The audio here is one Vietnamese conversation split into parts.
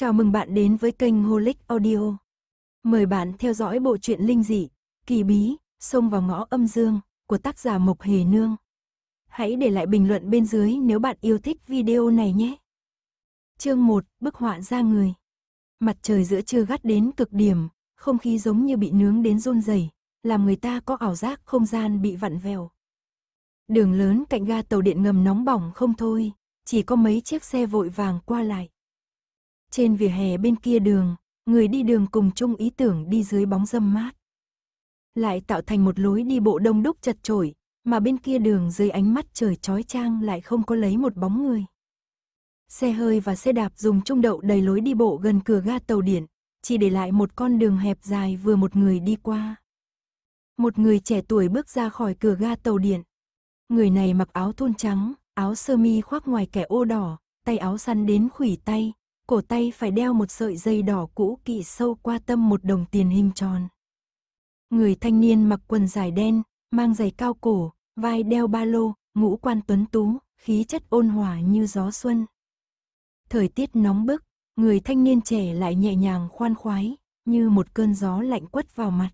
Chào mừng bạn đến với kênh Holic Audio. Mời bạn theo dõi bộ truyện linh dị, kỳ bí, sông vào ngõ âm dương của tác giả Mộc Hề Nương. Hãy để lại bình luận bên dưới nếu bạn yêu thích video này nhé. Chương 1, bức họa ra người. Mặt trời giữa trưa gắt đến cực điểm, không khí giống như bị nướng đến run rẩy, làm người ta có ảo giác không gian bị vặn vẹo. Đường lớn cạnh ga tàu điện ngầm nóng bỏng không thôi, chỉ có mấy chiếc xe vội vàng qua lại. Trên vỉa hè bên kia đường, người đi đường cùng chung ý tưởng đi dưới bóng râm mát. Lại tạo thành một lối đi bộ đông đúc chật chội, mà bên kia đường dưới ánh mắt trời chói chang lại không có lấy một bóng người. Xe hơi và xe đạp dùng trung đậu đầy lối đi bộ gần cửa ga tàu điện, chỉ để lại một con đường hẹp dài vừa một người đi qua. Một người trẻ tuổi bước ra khỏi cửa ga tàu điện. Người này mặc áo thun trắng, áo sơ mi khoác ngoài kẻ ô đỏ, tay áo săn đến khủy tay, cổ tay phải đeo một sợi dây đỏ cũ kỵ sâu qua tâm một đồng tiền hình tròn. Người thanh niên mặc quần dài đen, mang giày cao cổ, vai đeo ba lô, ngũ quan tuấn tú, khí chất ôn hòa như gió xuân. Thời tiết nóng bức, người thanh niên trẻ lại nhẹ nhàng khoan khoái, như một cơn gió lạnh quất vào mặt.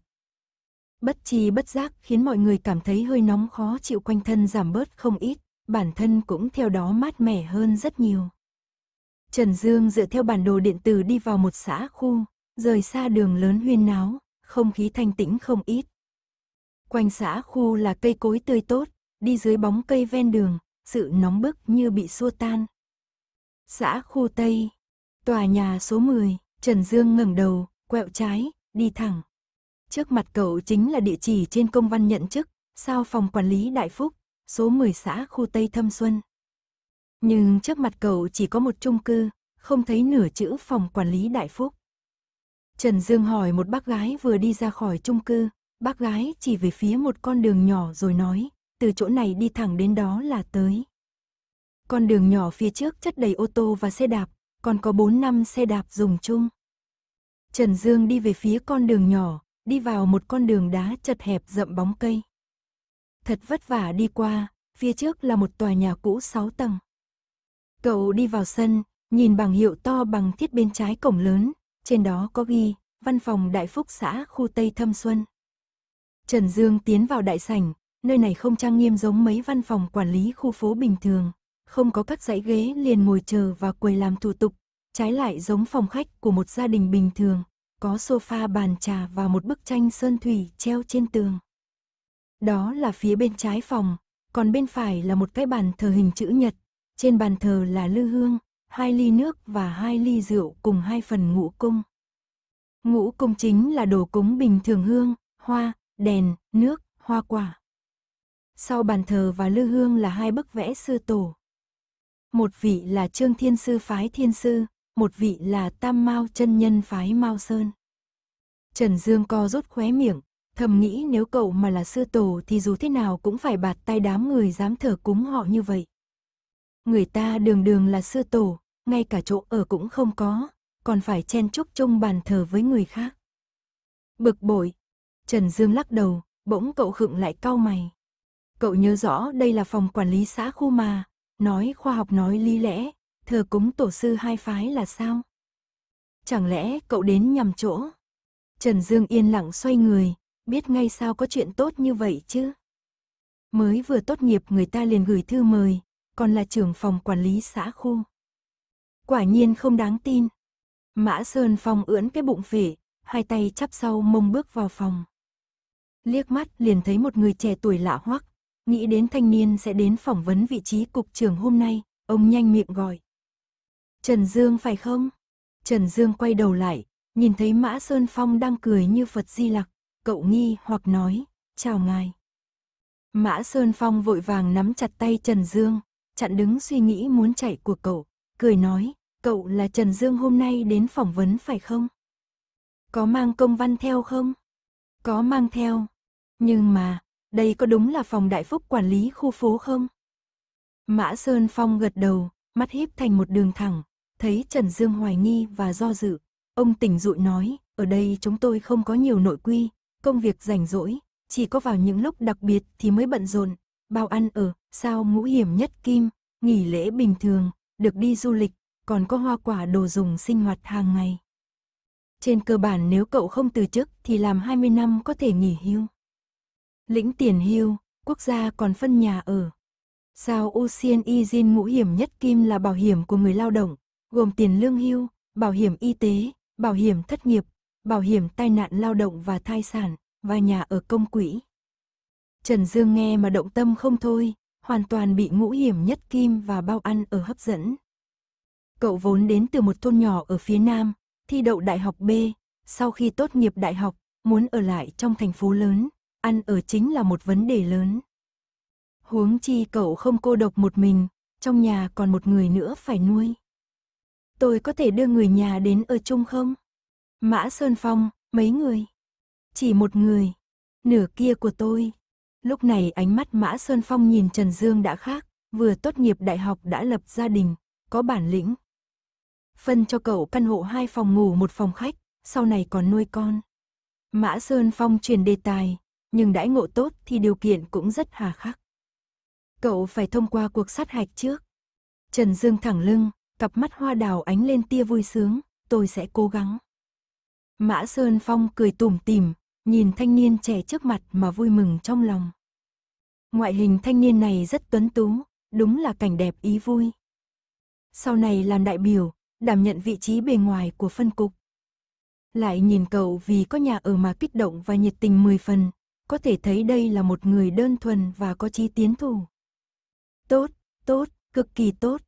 Bất chi bất giác khiến mọi người cảm thấy hơi nóng khó chịu quanh thân giảm bớt không ít, bản thân cũng theo đó mát mẻ hơn rất nhiều. Trần Dương dựa theo bản đồ điện tử đi vào một xã khu, rời xa đường lớn huyên náo, không khí thanh tĩnh không ít. Quanh xã khu là cây cối tươi tốt, đi dưới bóng cây ven đường, sự nóng bức như bị xua tan. Xã khu Tây, tòa nhà số 10, Trần Dương ngẩng đầu, quẹo trái, đi thẳng. Trước mặt cậu chính là địa chỉ trên công văn nhận chức, sao phòng quản lý Đại Phúc, số 10 xã khu Tây Thâm Xuân. Nhưng trước mặt cậu chỉ có một chung cư, không thấy nửa chữ phòng quản lý Đại Phúc. Trần Dương hỏi một bác gái vừa đi ra khỏi chung cư, bác gái chỉ về phía một con đường nhỏ rồi nói, từ chỗ này đi thẳng đến đó là tới. Con đường nhỏ phía trước chất đầy ô tô và xe đạp, còn có 4 năm xe đạp dùng chung. Trần Dương đi về phía con đường nhỏ, đi vào một con đường đá chật hẹp rậm bóng cây. Thật vất vả đi qua, phía trước là một tòa nhà cũ 6 tầng. Cậu đi vào sân, nhìn bảng hiệu to bằng thiết bên trái cổng lớn, trên đó có ghi, văn phòng Đại Phúc xã khu Tây Thâm Xuân. Trần Dương tiến vào đại sảnh, nơi này không trang nghiêm giống mấy văn phòng quản lý khu phố bình thường, không có các dãy ghế liền ngồi chờ và quầy làm thủ tục, trái lại giống phòng khách của một gia đình bình thường, có sofa bàn trà và một bức tranh sơn thủy treo trên tường. Đó là phía bên trái phòng, còn bên phải là một cái bàn thờ hình chữ nhật, trên bàn thờ là lư hương, hai ly nước và hai ly rượu cùng hai phần ngũ cung. Ngũ cung chính là đồ cúng bình thường hương, hoa, đèn, nước, hoa quả. Sau bàn thờ và lư hương là hai bức vẽ sư tổ. Một vị là Trương Thiên Sư phái Thiên Sư, một vị là Tam Mao chân nhân phái Mao Sơn. Trần Dương co rút khóe miệng, thầm nghĩ nếu cậu mà là sư tổ thì dù thế nào cũng phải bạt tay đám người dám thờ cúng họ như vậy người ta đường đường là sư tổ, ngay cả chỗ ở cũng không có, còn phải chen chúc chung bàn thờ với người khác. Bực bội, Trần Dương lắc đầu, bỗng cậu khựng lại cau mày. Cậu nhớ rõ đây là phòng quản lý xã khu mà, nói khoa học nói lý lẽ, thờ cúng tổ sư hai phái là sao? Chẳng lẽ cậu đến nhầm chỗ? Trần Dương yên lặng xoay người, biết ngay sao có chuyện tốt như vậy chứ? Mới vừa tốt nghiệp người ta liền gửi thư mời, còn là trưởng phòng quản lý xã khu. Quả nhiên không đáng tin. Mã Sơn Phong ưỡn cái bụng phể, hai tay chắp sau mông bước vào phòng. Liếc mắt liền thấy một người trẻ tuổi lạ hoắc, nghĩ đến thanh niên sẽ đến phỏng vấn vị trí cục trưởng hôm nay, ông nhanh miệng gọi. Trần Dương phải không? Trần Dương quay đầu lại, nhìn thấy Mã Sơn Phong đang cười như Phật Di Lặc, cậu nghi hoặc nói, chào ngài. Mã Sơn Phong vội vàng nắm chặt tay Trần Dương, chặn đứng suy nghĩ muốn chạy của cậu, cười nói, cậu là Trần Dương hôm nay đến phỏng vấn phải không? Có mang công văn theo không? Có mang theo. Nhưng mà, đây có đúng là phòng đại phúc quản lý khu phố không? Mã Sơn Phong gật đầu, mắt híp thành một đường thẳng, thấy Trần Dương hoài nghi và do dự. Ông tỉnh dụi nói, ở đây chúng tôi không có nhiều nội quy, công việc rảnh rỗi, chỉ có vào những lúc đặc biệt thì mới bận rộn, bao ăn ở, sao ngũ hiểm nhất kim, nghỉ lễ bình thường, được đi du lịch, còn có hoa quả đồ dùng sinh hoạt hàng ngày. Trên cơ bản nếu cậu không từ chức thì làm 20 năm có thể nghỉ hưu. Lĩnh tiền hưu, quốc gia còn phân nhà ở. Sao Ocean Izin ngũ hiểm nhất kim là bảo hiểm của người lao động, gồm tiền lương hưu, bảo hiểm y tế, bảo hiểm thất nghiệp, bảo hiểm tai nạn lao động và thai sản, và nhà ở công quỹ. Trần Dương nghe mà động tâm không thôi, hoàn toàn bị ngũ hiểm nhất kim và bao ăn ở hấp dẫn. Cậu vốn đến từ một thôn nhỏ ở phía Nam, thi đậu đại học B, sau khi tốt nghiệp đại học, muốn ở lại trong thành phố lớn, ăn ở chính là một vấn đề lớn. Huống chi cậu không cô độc một mình, trong nhà còn một người nữa phải nuôi. Tôi có thể đưa người nhà đến ở chung không? Mã Sơn Phong, mấy người? Chỉ một người, nửa kia của tôi, Lúc này ánh mắt Mã Sơn Phong nhìn Trần Dương đã khác, vừa tốt nghiệp đại học đã lập gia đình, có bản lĩnh. Phân cho cậu căn hộ hai phòng ngủ một phòng khách, sau này còn nuôi con. Mã Sơn Phong truyền đề tài, nhưng đãi ngộ tốt thì điều kiện cũng rất hà khắc. Cậu phải thông qua cuộc sát hạch trước. Trần Dương thẳng lưng, cặp mắt hoa đào ánh lên tia vui sướng, tôi sẽ cố gắng. Mã Sơn Phong cười tủm tỉm, nhìn thanh niên trẻ trước mặt mà vui mừng trong lòng. Ngoại hình thanh niên này rất tuấn tú, đúng là cảnh đẹp ý vui. Sau này làm đại biểu, đảm nhận vị trí bề ngoài của phân cục. Lại nhìn cậu vì có nhà ở mà kích động và nhiệt tình mười phần, có thể thấy đây là một người đơn thuần và có chí tiến thủ. Tốt, tốt, cực kỳ tốt.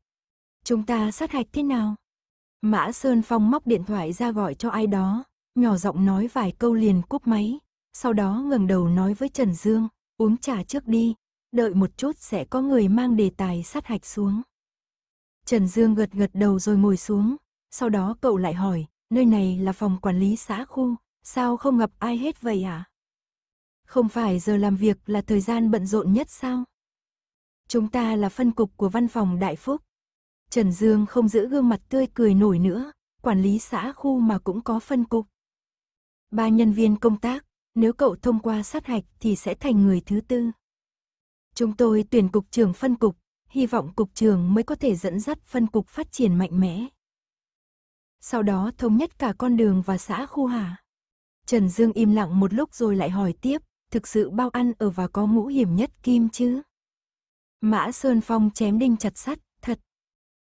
Chúng ta sát hạch thế nào? Mã Sơn Phong móc điện thoại ra gọi cho ai đó, nhỏ giọng nói vài câu liền cúp máy, sau đó ngẩng đầu nói với Trần Dương, uống trà trước đi, đợi một chút sẽ có người mang đề tài sát hạch xuống. Trần Dương gật gật đầu rồi ngồi xuống, sau đó cậu lại hỏi, nơi này là phòng quản lý xã khu, sao không gặp ai hết vậy ạ? À? Không phải giờ làm việc là thời gian bận rộn nhất sao? Chúng ta là phân cục của văn phòng Đại Phúc. Trần Dương không giữ gương mặt tươi cười nổi nữa, quản lý xã khu mà cũng có phân cục. Ba nhân viên công tác, nếu cậu thông qua sát hạch thì sẽ thành người thứ tư. Chúng tôi tuyển cục trưởng phân cục, hy vọng cục trưởng mới có thể dẫn dắt phân cục phát triển mạnh mẽ. Sau đó thống nhất cả con đường và xã khu hà. Trần Dương im lặng một lúc rồi lại hỏi tiếp, thực sự bao ăn ở và có mũ hiểm nhất kim chứ? Mã Sơn Phong chém đinh chặt sắt, thật.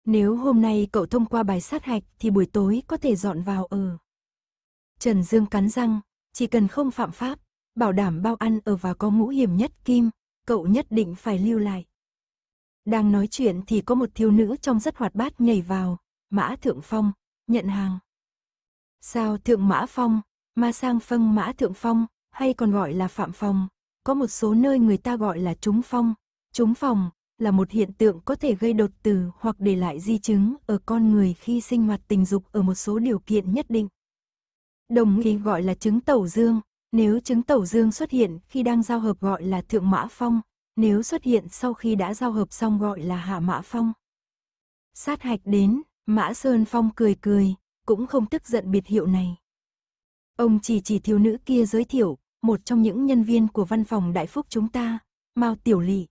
Nếu hôm nay cậu thông qua bài sát hạch thì buổi tối có thể dọn vào ở. Trần Dương cắn răng, chỉ cần không phạm pháp, bảo đảm bao ăn ở và có mũ hiểm nhất kim, cậu nhất định phải lưu lại. Đang nói chuyện thì có một thiếu nữ trong rất hoạt bát nhảy vào, Mã Thượng Phong, nhận hàng. Sao Thượng Mã Phong, mà sang phân Mã Thượng Phong, hay còn gọi là Phạm Phong, có một số nơi người ta gọi là trúng phong. Trúng phong là một hiện tượng có thể gây đột tử hoặc để lại di chứng ở con người khi sinh hoạt tình dục ở một số điều kiện nhất định. Đồng nghi gọi là trứng tẩu dương, nếu trứng tẩu dương xuất hiện khi đang giao hợp gọi là thượng mã phong, nếu xuất hiện sau khi đã giao hợp xong gọi là hạ mã phong. Sát hạch đến, mã sơn phong cười cười, cũng không tức giận biệt hiệu này. Ông chỉ chỉ thiếu nữ kia giới thiệu, một trong những nhân viên của văn phòng đại phúc chúng ta, Mao Tiểu Lị.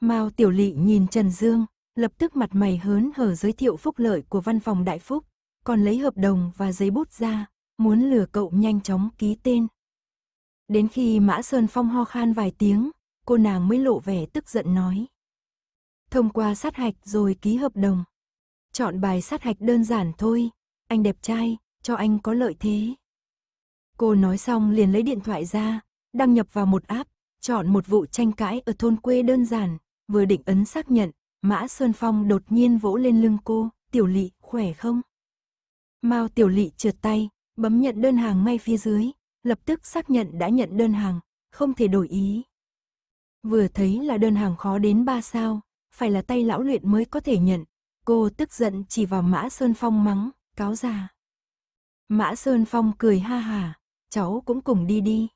Mao Tiểu Lị nhìn Trần Dương, lập tức mặt mày hớn hở giới thiệu phúc lợi của văn phòng đại phúc, còn lấy hợp đồng và giấy bút ra, muốn lừa cậu nhanh chóng ký tên. Đến khi Mã Sơn Phong ho khan vài tiếng, cô nàng mới lộ vẻ tức giận nói. Thông qua sát hạch rồi ký hợp đồng. Chọn bài sát hạch đơn giản thôi, anh đẹp trai, cho anh có lợi thế. Cô nói xong liền lấy điện thoại ra, đăng nhập vào một app, chọn một vụ tranh cãi ở thôn quê đơn giản, vừa định ấn xác nhận, Mã Sơn Phong đột nhiên vỗ lên lưng cô, tiểu lị, khỏe không? Mao tiểu lị trượt tay, Bấm nhận đơn hàng ngay phía dưới, lập tức xác nhận đã nhận đơn hàng, không thể đổi ý. Vừa thấy là đơn hàng khó đến ba sao, phải là tay lão luyện mới có thể nhận. Cô tức giận chỉ vào Mã Sơn Phong mắng, cáo già. Mã Sơn Phong cười ha hà, cháu cũng cùng đi đi.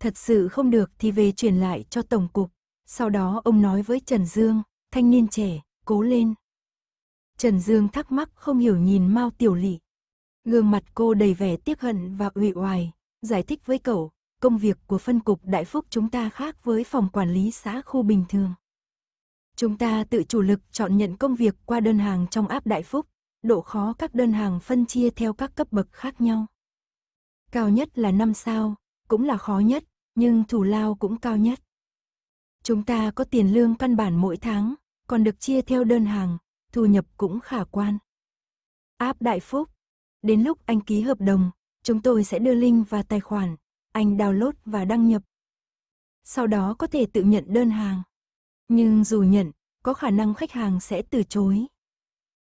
Thật sự không được thì về chuyển lại cho Tổng cục. Sau đó ông nói với Trần Dương, thanh niên trẻ, cố lên. Trần Dương thắc mắc không hiểu nhìn Mao Tiểu Lị, Gương mặt cô đầy vẻ tiếc hận và ủy oài giải thích với cậu, công việc của phân cục Đại Phúc chúng ta khác với phòng quản lý xã khu bình thường. Chúng ta tự chủ lực chọn nhận công việc qua đơn hàng trong áp Đại Phúc, độ khó các đơn hàng phân chia theo các cấp bậc khác nhau. Cao nhất là 5 sao, cũng là khó nhất, nhưng thủ lao cũng cao nhất. Chúng ta có tiền lương căn bản mỗi tháng, còn được chia theo đơn hàng, thu nhập cũng khả quan. Áp Đại Phúc, Đến lúc anh ký hợp đồng, chúng tôi sẽ đưa link và tài khoản, anh download và đăng nhập. Sau đó có thể tự nhận đơn hàng. Nhưng dù nhận, có khả năng khách hàng sẽ từ chối.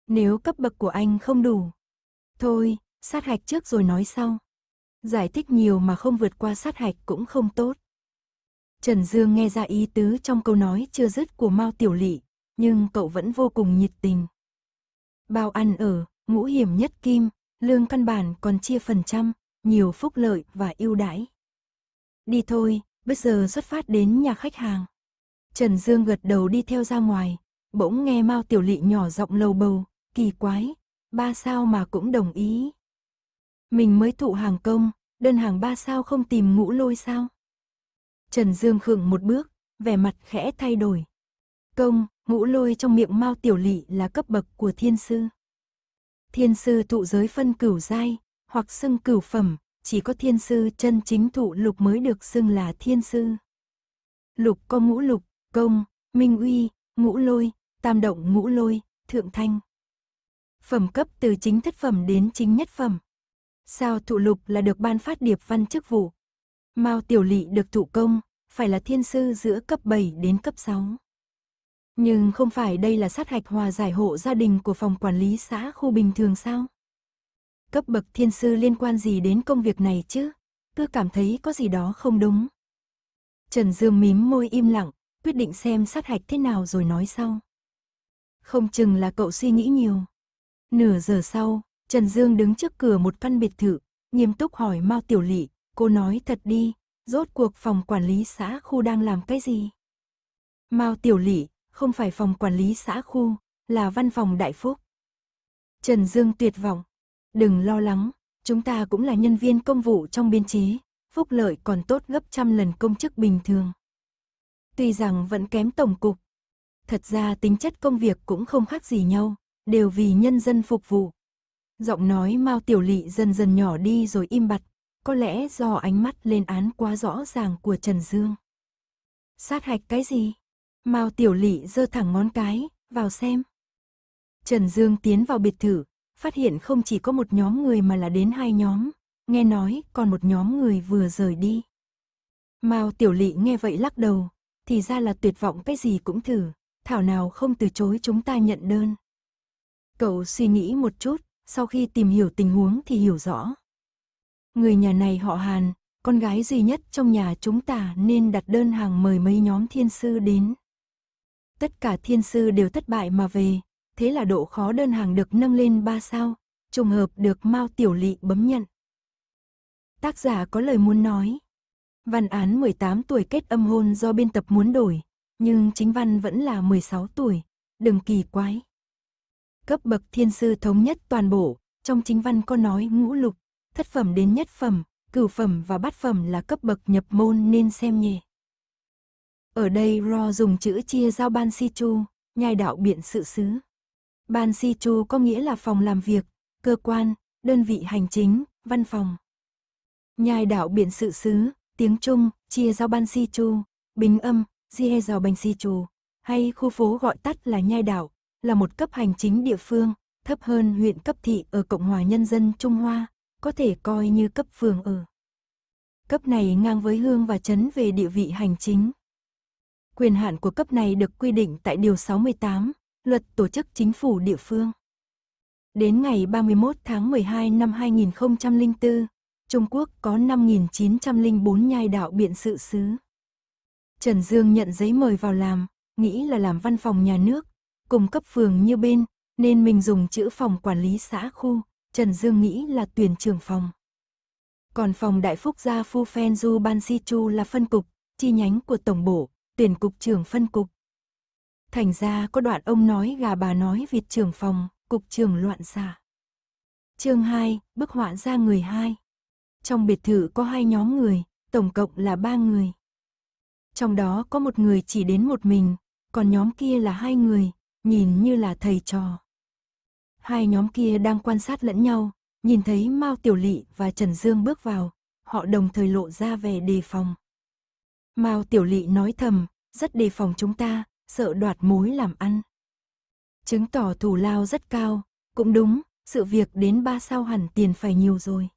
Nếu cấp bậc của anh không đủ. Thôi, sát hạch trước rồi nói sau. Giải thích nhiều mà không vượt qua sát hạch cũng không tốt. Trần Dương nghe ra ý tứ trong câu nói chưa dứt của Mao Tiểu Lị, nhưng cậu vẫn vô cùng nhiệt tình. Bao ăn ở, ngũ hiểm nhất kim, lương căn bản còn chia phần trăm, nhiều phúc lợi và ưu đãi. Đi thôi, bây giờ xuất phát đến nhà khách hàng. Trần Dương gật đầu đi theo ra ngoài, bỗng nghe Mao Tiểu Lị nhỏ giọng lầu bầu, kỳ quái, ba sao mà cũng đồng ý. Mình mới thụ hàng công, đơn hàng ba sao không tìm ngũ lôi sao. Trần Dương khựng một bước, vẻ mặt khẽ thay đổi. Công, ngũ lôi trong miệng Mao Tiểu Lị là cấp bậc của thiên sư thiên sư thụ giới phân cửu giai, hoặc xưng cửu phẩm, chỉ có thiên sư chân chính thụ lục mới được xưng là thiên sư. Lục có ngũ lục, công, minh uy, ngũ lôi, tam động ngũ lôi, thượng thanh. Phẩm cấp từ chính thất phẩm đến chính nhất phẩm. Sao thụ lục là được ban phát điệp văn chức vụ. Mao tiểu lỵ được thụ công, phải là thiên sư giữa cấp 7 đến cấp 6. Nhưng không phải đây là sát hạch hòa giải hộ gia đình của phòng quản lý xã khu bình thường sao? Cấp bậc thiên sư liên quan gì đến công việc này chứ? Tôi cảm thấy có gì đó không đúng. Trần Dương mím môi im lặng, quyết định xem sát hạch thế nào rồi nói sau. Không chừng là cậu suy nghĩ nhiều. Nửa giờ sau, Trần Dương đứng trước cửa một căn biệt thự, nghiêm túc hỏi Mao Tiểu Lị, cô nói thật đi, rốt cuộc phòng quản lý xã khu đang làm cái gì? Mao Tiểu Lị, không phải phòng quản lý xã khu, là văn phòng đại phúc. Trần Dương tuyệt vọng. Đừng lo lắng, chúng ta cũng là nhân viên công vụ trong biên chế, phúc lợi còn tốt gấp trăm lần công chức bình thường. Tuy rằng vẫn kém tổng cục, thật ra tính chất công việc cũng không khác gì nhau, đều vì nhân dân phục vụ. Giọng nói Mao Tiểu Lị dần dần nhỏ đi rồi im bặt, có lẽ do ánh mắt lên án quá rõ ràng của Trần Dương. Sát hạch cái gì? Mao Tiểu Lị giơ thẳng ngón cái, vào xem. Trần Dương tiến vào biệt thự, phát hiện không chỉ có một nhóm người mà là đến hai nhóm, nghe nói còn một nhóm người vừa rời đi. Mao Tiểu Lị nghe vậy lắc đầu, thì ra là tuyệt vọng cái gì cũng thử, thảo nào không từ chối chúng ta nhận đơn. Cậu suy nghĩ một chút, sau khi tìm hiểu tình huống thì hiểu rõ. Người nhà này họ Hàn, con gái duy nhất trong nhà chúng ta nên đặt đơn hàng mời mấy nhóm thiên sư đến tất cả thiên sư đều thất bại mà về, thế là độ khó đơn hàng được nâng lên 3 sao, trùng hợp được Mao Tiểu Lị bấm nhận. Tác giả có lời muốn nói. Văn án 18 tuổi kết âm hôn do biên tập muốn đổi, nhưng chính văn vẫn là 16 tuổi, đừng kỳ quái. Cấp bậc thiên sư thống nhất toàn bộ, trong chính văn có nói ngũ lục, thất phẩm đến nhất phẩm, cửu phẩm và bát phẩm là cấp bậc nhập môn nên xem nhẹ. Ở đây Ro dùng chữ chia giao ban si chu, nhai đạo biện sự xứ. Ban si chu có nghĩa là phòng làm việc, cơ quan, đơn vị hành chính, văn phòng. Nhai đạo biện sự xứ, tiếng Trung, chia giao ban si chu, bình âm, Dihe Giò ban Si chu hay khu phố gọi tắt là Nhai đạo là một cấp hành chính địa phương, thấp hơn huyện cấp thị ở Cộng hòa Nhân dân Trung Hoa, có thể coi như cấp phường ở. Cấp này ngang với hương và chấn về địa vị hành chính. Quyền hạn của cấp này được quy định tại Điều 68, Luật Tổ chức Chính phủ địa phương. Đến ngày 31 tháng 12 năm 2004, Trung Quốc có 5.904 nhai đạo biện sự xứ. Trần Dương nhận giấy mời vào làm, nghĩ là làm văn phòng nhà nước, cùng cấp phường như bên, nên mình dùng chữ phòng quản lý xã khu, Trần Dương nghĩ là tuyển trưởng phòng. Còn phòng Đại Phúc Gia Phu Phen Du Ban Si Chu là phân cục, chi nhánh của Tổng Bộ, tuyển cục trưởng phân cục. Thành ra có đoạn ông nói gà bà nói việt trưởng phòng, cục trưởng loạn xả. Chương 2, bức họa ra người hai. Trong biệt thự có hai nhóm người, tổng cộng là ba người. Trong đó có một người chỉ đến một mình, còn nhóm kia là hai người, nhìn như là thầy trò. Hai nhóm kia đang quan sát lẫn nhau, nhìn thấy Mao Tiểu Lị và Trần Dương bước vào, họ đồng thời lộ ra vẻ đề phòng. Mao Tiểu Lị nói thầm, rất đề phòng chúng ta, sợ đoạt mối làm ăn. Chứng tỏ thù lao rất cao, cũng đúng, sự việc đến ba sao hẳn tiền phải nhiều rồi.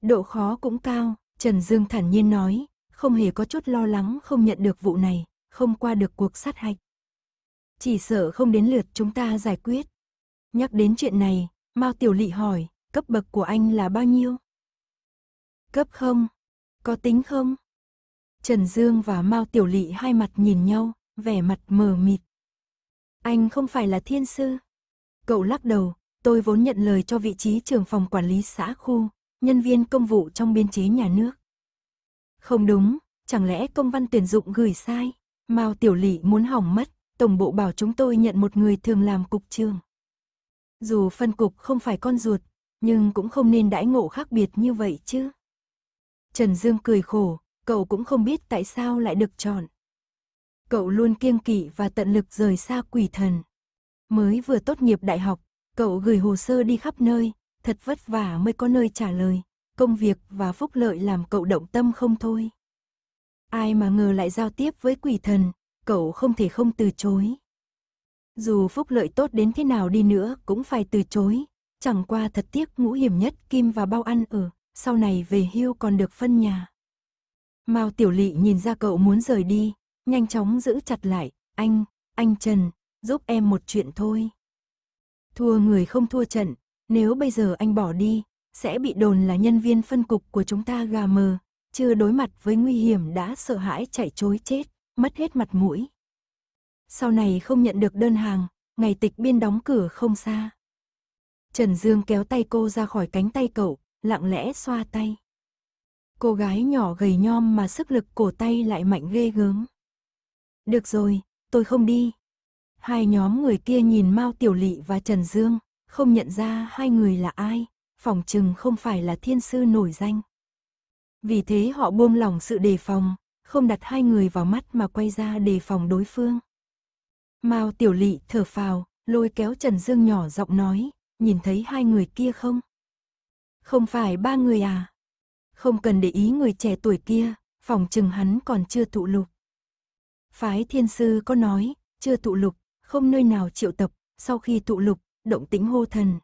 Độ khó cũng cao, Trần Dương thản nhiên nói, không hề có chút lo lắng không nhận được vụ này, không qua được cuộc sát hạch. Chỉ sợ không đến lượt chúng ta giải quyết. Nhắc đến chuyện này, Mao Tiểu Lị hỏi, cấp bậc của anh là bao nhiêu? Cấp không? Có tính không? Trần Dương và Mao Tiểu Lị hai mặt nhìn nhau, vẻ mặt mờ mịt. Anh không phải là thiên sư. Cậu lắc đầu, tôi vốn nhận lời cho vị trí trưởng phòng quản lý xã khu, nhân viên công vụ trong biên chế nhà nước. Không đúng, chẳng lẽ công văn tuyển dụng gửi sai? Mao Tiểu Lị muốn hỏng mất, tổng bộ bảo chúng tôi nhận một người thường làm cục trường. Dù phân cục không phải con ruột, nhưng cũng không nên đãi ngộ khác biệt như vậy chứ. Trần Dương cười khổ, cậu cũng không biết tại sao lại được chọn. Cậu luôn kiêng kỵ và tận lực rời xa quỷ thần. Mới vừa tốt nghiệp đại học, cậu gửi hồ sơ đi khắp nơi, thật vất vả mới có nơi trả lời, công việc và phúc lợi làm cậu động tâm không thôi. Ai mà ngờ lại giao tiếp với quỷ thần, cậu không thể không từ chối. Dù phúc lợi tốt đến thế nào đi nữa cũng phải từ chối, chẳng qua thật tiếc ngũ hiểm nhất kim và bao ăn ở, sau này về hưu còn được phân nhà. Mao Tiểu Lị nhìn ra cậu muốn rời đi, nhanh chóng giữ chặt lại, anh, anh Trần, giúp em một chuyện thôi. Thua người không thua trận, nếu bây giờ anh bỏ đi, sẽ bị đồn là nhân viên phân cục của chúng ta gà mờ, chưa đối mặt với nguy hiểm đã sợ hãi chạy trối chết, mất hết mặt mũi. Sau này không nhận được đơn hàng, ngày tịch biên đóng cửa không xa. Trần Dương kéo tay cô ra khỏi cánh tay cậu, lặng lẽ xoa tay. Cô gái nhỏ gầy nhom mà sức lực cổ tay lại mạnh ghê gớm. Được rồi, tôi không đi. Hai nhóm người kia nhìn Mao Tiểu Lị và Trần Dương, không nhận ra hai người là ai, phòng chừng không phải là thiên sư nổi danh. Vì thế họ buông lỏng sự đề phòng, không đặt hai người vào mắt mà quay ra đề phòng đối phương. Mao Tiểu Lị thở phào, lôi kéo Trần Dương nhỏ giọng nói, nhìn thấy hai người kia không? Không phải ba người à? Không cần để ý người trẻ tuổi kia, phòng chừng hắn còn chưa tụ lục. Phái thiên sư có nói, chưa tụ lục, không nơi nào triệu tập, sau khi tụ lục, động tĩnh hô thần.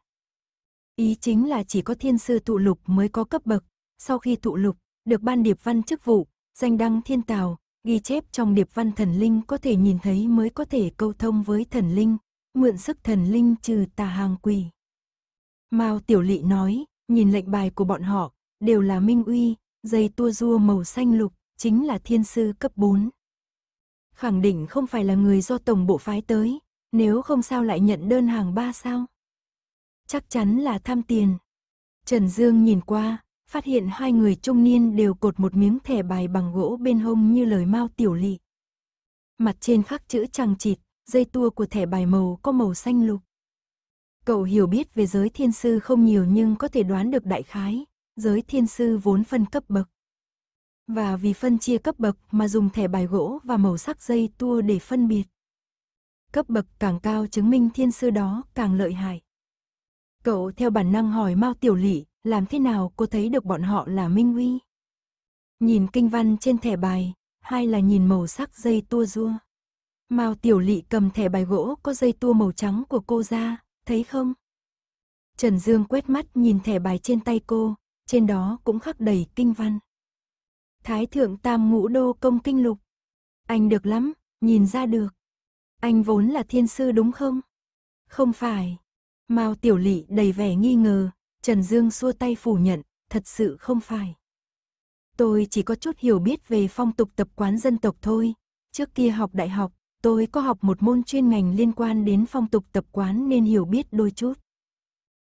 Ý chính là chỉ có thiên sư tụ lục mới có cấp bậc, sau khi tụ lục, được ban điệp văn chức vụ, danh đăng thiên tào, ghi chép trong điệp văn thần linh có thể nhìn thấy mới có thể câu thông với thần linh, mượn sức thần linh trừ tà hàng quỷ. Mao Tiểu Lị nói, nhìn lệnh bài của bọn họ, đều là minh uy, dây tua rua màu xanh lục, chính là thiên sư cấp 4. Khẳng định không phải là người do tổng bộ phái tới, nếu không sao lại nhận đơn hàng ba sao? Chắc chắn là tham tiền. Trần Dương nhìn qua, phát hiện hai người trung niên đều cột một miếng thẻ bài bằng gỗ bên hông như lời Mao Tiểu Lị. Mặt trên khắc chữ chằng chịt, dây tua của thẻ bài màu có màu xanh lục. Cậu hiểu biết về giới thiên sư không nhiều nhưng có thể đoán được đại khái, giới thiên sư vốn phân cấp bậc. Và vì phân chia cấp bậc mà dùng thẻ bài gỗ và màu sắc dây tua để phân biệt. Cấp bậc càng cao chứng minh thiên sư đó càng lợi hại. Cậu theo bản năng hỏi Mao Tiểu lỵ làm thế nào cô thấy được bọn họ là Minh Uy? Nhìn kinh văn trên thẻ bài, hay là nhìn màu sắc dây tua rua. Mao Tiểu lỵ cầm thẻ bài gỗ có dây tua màu trắng của cô ra, thấy không? Trần Dương quét mắt nhìn thẻ bài trên tay cô, trên đó cũng khắc đầy kinh văn. Thái thượng tam ngũ đô công kinh lục. Anh được lắm, nhìn ra được. Anh vốn là thiên sư đúng không? Không phải. Mao tiểu lỵ đầy vẻ nghi ngờ, Trần Dương xua tay phủ nhận, thật sự không phải. Tôi chỉ có chút hiểu biết về phong tục tập quán dân tộc thôi. Trước kia học đại học, tôi có học một môn chuyên ngành liên quan đến phong tục tập quán nên hiểu biết đôi chút.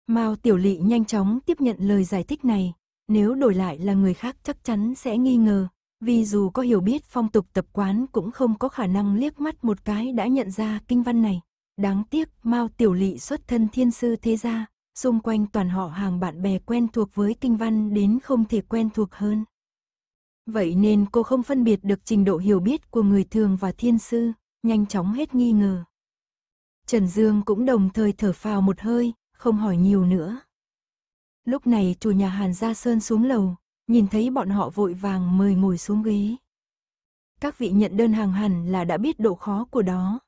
Mao Tiểu Lị nhanh chóng tiếp nhận lời giải thích này, nếu đổi lại là người khác chắc chắn sẽ nghi ngờ, vì dù có hiểu biết phong tục tập quán cũng không có khả năng liếc mắt một cái đã nhận ra kinh văn này. Đáng tiếc Mao Tiểu Lị xuất thân thiên sư thế gia, xung quanh toàn họ hàng bạn bè quen thuộc với kinh văn đến không thể quen thuộc hơn. Vậy nên cô không phân biệt được trình độ hiểu biết của người thường và thiên sư, nhanh chóng hết nghi ngờ. Trần Dương cũng đồng thời thở phào một hơi, không hỏi nhiều nữa. Lúc này chủ nhà Hàn Gia Sơn xuống lầu, nhìn thấy bọn họ vội vàng mời ngồi xuống ghế. Các vị nhận đơn hàng hẳn là đã biết độ khó của đó.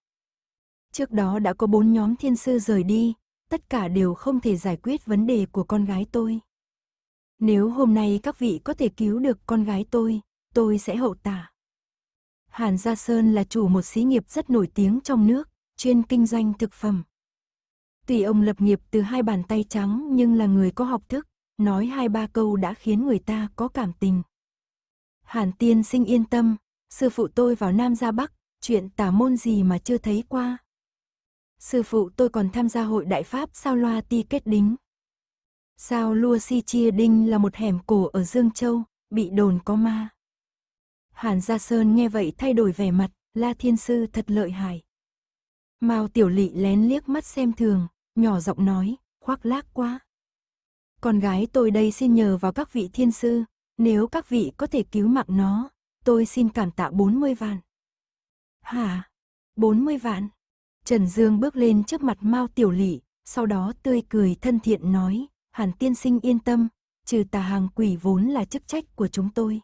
Trước đó đã có bốn nhóm thiên sư rời đi, tất cả đều không thể giải quyết vấn đề của con gái tôi. Nếu hôm nay các vị có thể cứu được con gái tôi, tôi sẽ hậu tả. Hàn Gia Sơn là chủ một xí nghiệp rất nổi tiếng trong nước, chuyên kinh doanh thực phẩm. Tuy ông lập nghiệp từ hai bàn tay trắng nhưng là người có học thức, nói hai ba câu đã khiến người ta có cảm tình. Hàn tiên sinh yên tâm, sư phụ tôi vào Nam ra Bắc, chuyện tả môn gì mà chưa thấy qua. Sư phụ tôi còn tham gia hội đại pháp sao loa ti kết đính. Sao lua si chia đinh là một hẻm cổ ở Dương Châu, bị đồn có ma. Hàn Gia Sơn nghe vậy thay đổi vẻ mặt, La Thiên Sư thật lợi hại. Mao Tiểu Lị lén liếc mắt xem thường, nhỏ giọng nói, khoác lác quá. Con gái tôi đây xin nhờ vào các vị thiên sư, nếu các vị có thể cứu mạng nó, tôi xin cảm tạ 40 vạn. Hả? 40 vạn? Trần Dương bước lên trước mặt Mao Tiểu lỵ sau đó tươi cười thân thiện nói, Hàn tiên sinh yên tâm, trừ tà hàng quỷ vốn là chức trách của chúng tôi.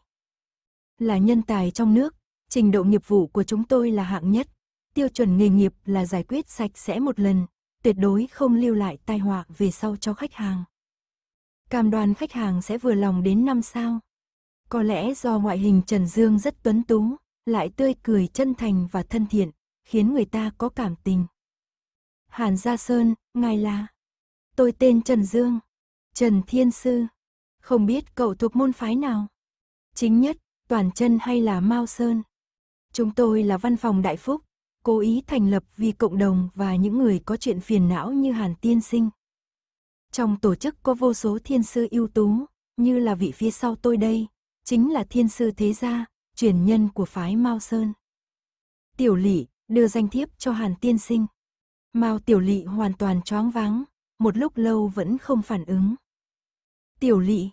Là nhân tài trong nước, trình độ nghiệp vụ của chúng tôi là hạng nhất, tiêu chuẩn nghề nghiệp là giải quyết sạch sẽ một lần, tuyệt đối không lưu lại tai họa về sau cho khách hàng. Cam đoan khách hàng sẽ vừa lòng đến năm sao. Có lẽ do ngoại hình Trần Dương rất tuấn tú, lại tươi cười chân thành và thân thiện, khiến người ta có cảm tình. Hàn Gia Sơn, ngài là? Tôi tên Trần Dương, Trần Thiên Sư. Không biết cậu thuộc môn phái nào? Chính nhất, Toàn chân hay là Mao Sơn? Chúng tôi là văn phòng Đại Phúc, cố ý thành lập vì cộng đồng và những người có chuyện phiền não như Hàn Tiên Sinh. Trong tổ chức có vô số thiên sư ưu tú, như là vị phía sau tôi đây, chính là thiên sư thế gia, truyền nhân của phái Mao Sơn. Tiểu Lỵ đưa danh thiếp cho Hàn Tiên Sinh. Mao Tiểu Lỵ hoàn toàn choáng váng, một lúc lâu vẫn không phản ứng. Tiểu Lỵ,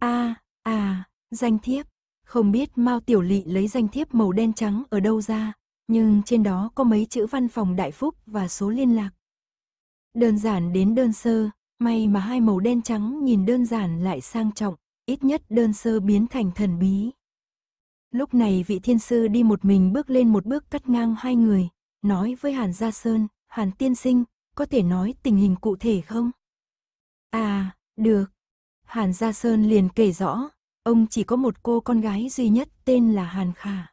a, à, à, danh thiếp, không biết Mao Tiểu Lỵ lấy danh thiếp màu đen trắng ở đâu ra, nhưng trên đó có mấy chữ văn phòng đại phúc và số liên lạc. Đơn giản đến đơn sơ, may mà hai màu đen trắng nhìn đơn giản lại sang trọng, ít nhất đơn sơ biến thành thần bí. Lúc này vị thiên sư đi một mình bước lên một bước cắt ngang hai người, nói với Hàn Gia Sơn, Hàn Tiên Sinh, có thể nói tình hình cụ thể không? À, được. Hàn Gia Sơn liền kể rõ, ông chỉ có một cô con gái duy nhất tên là Hàn Khả.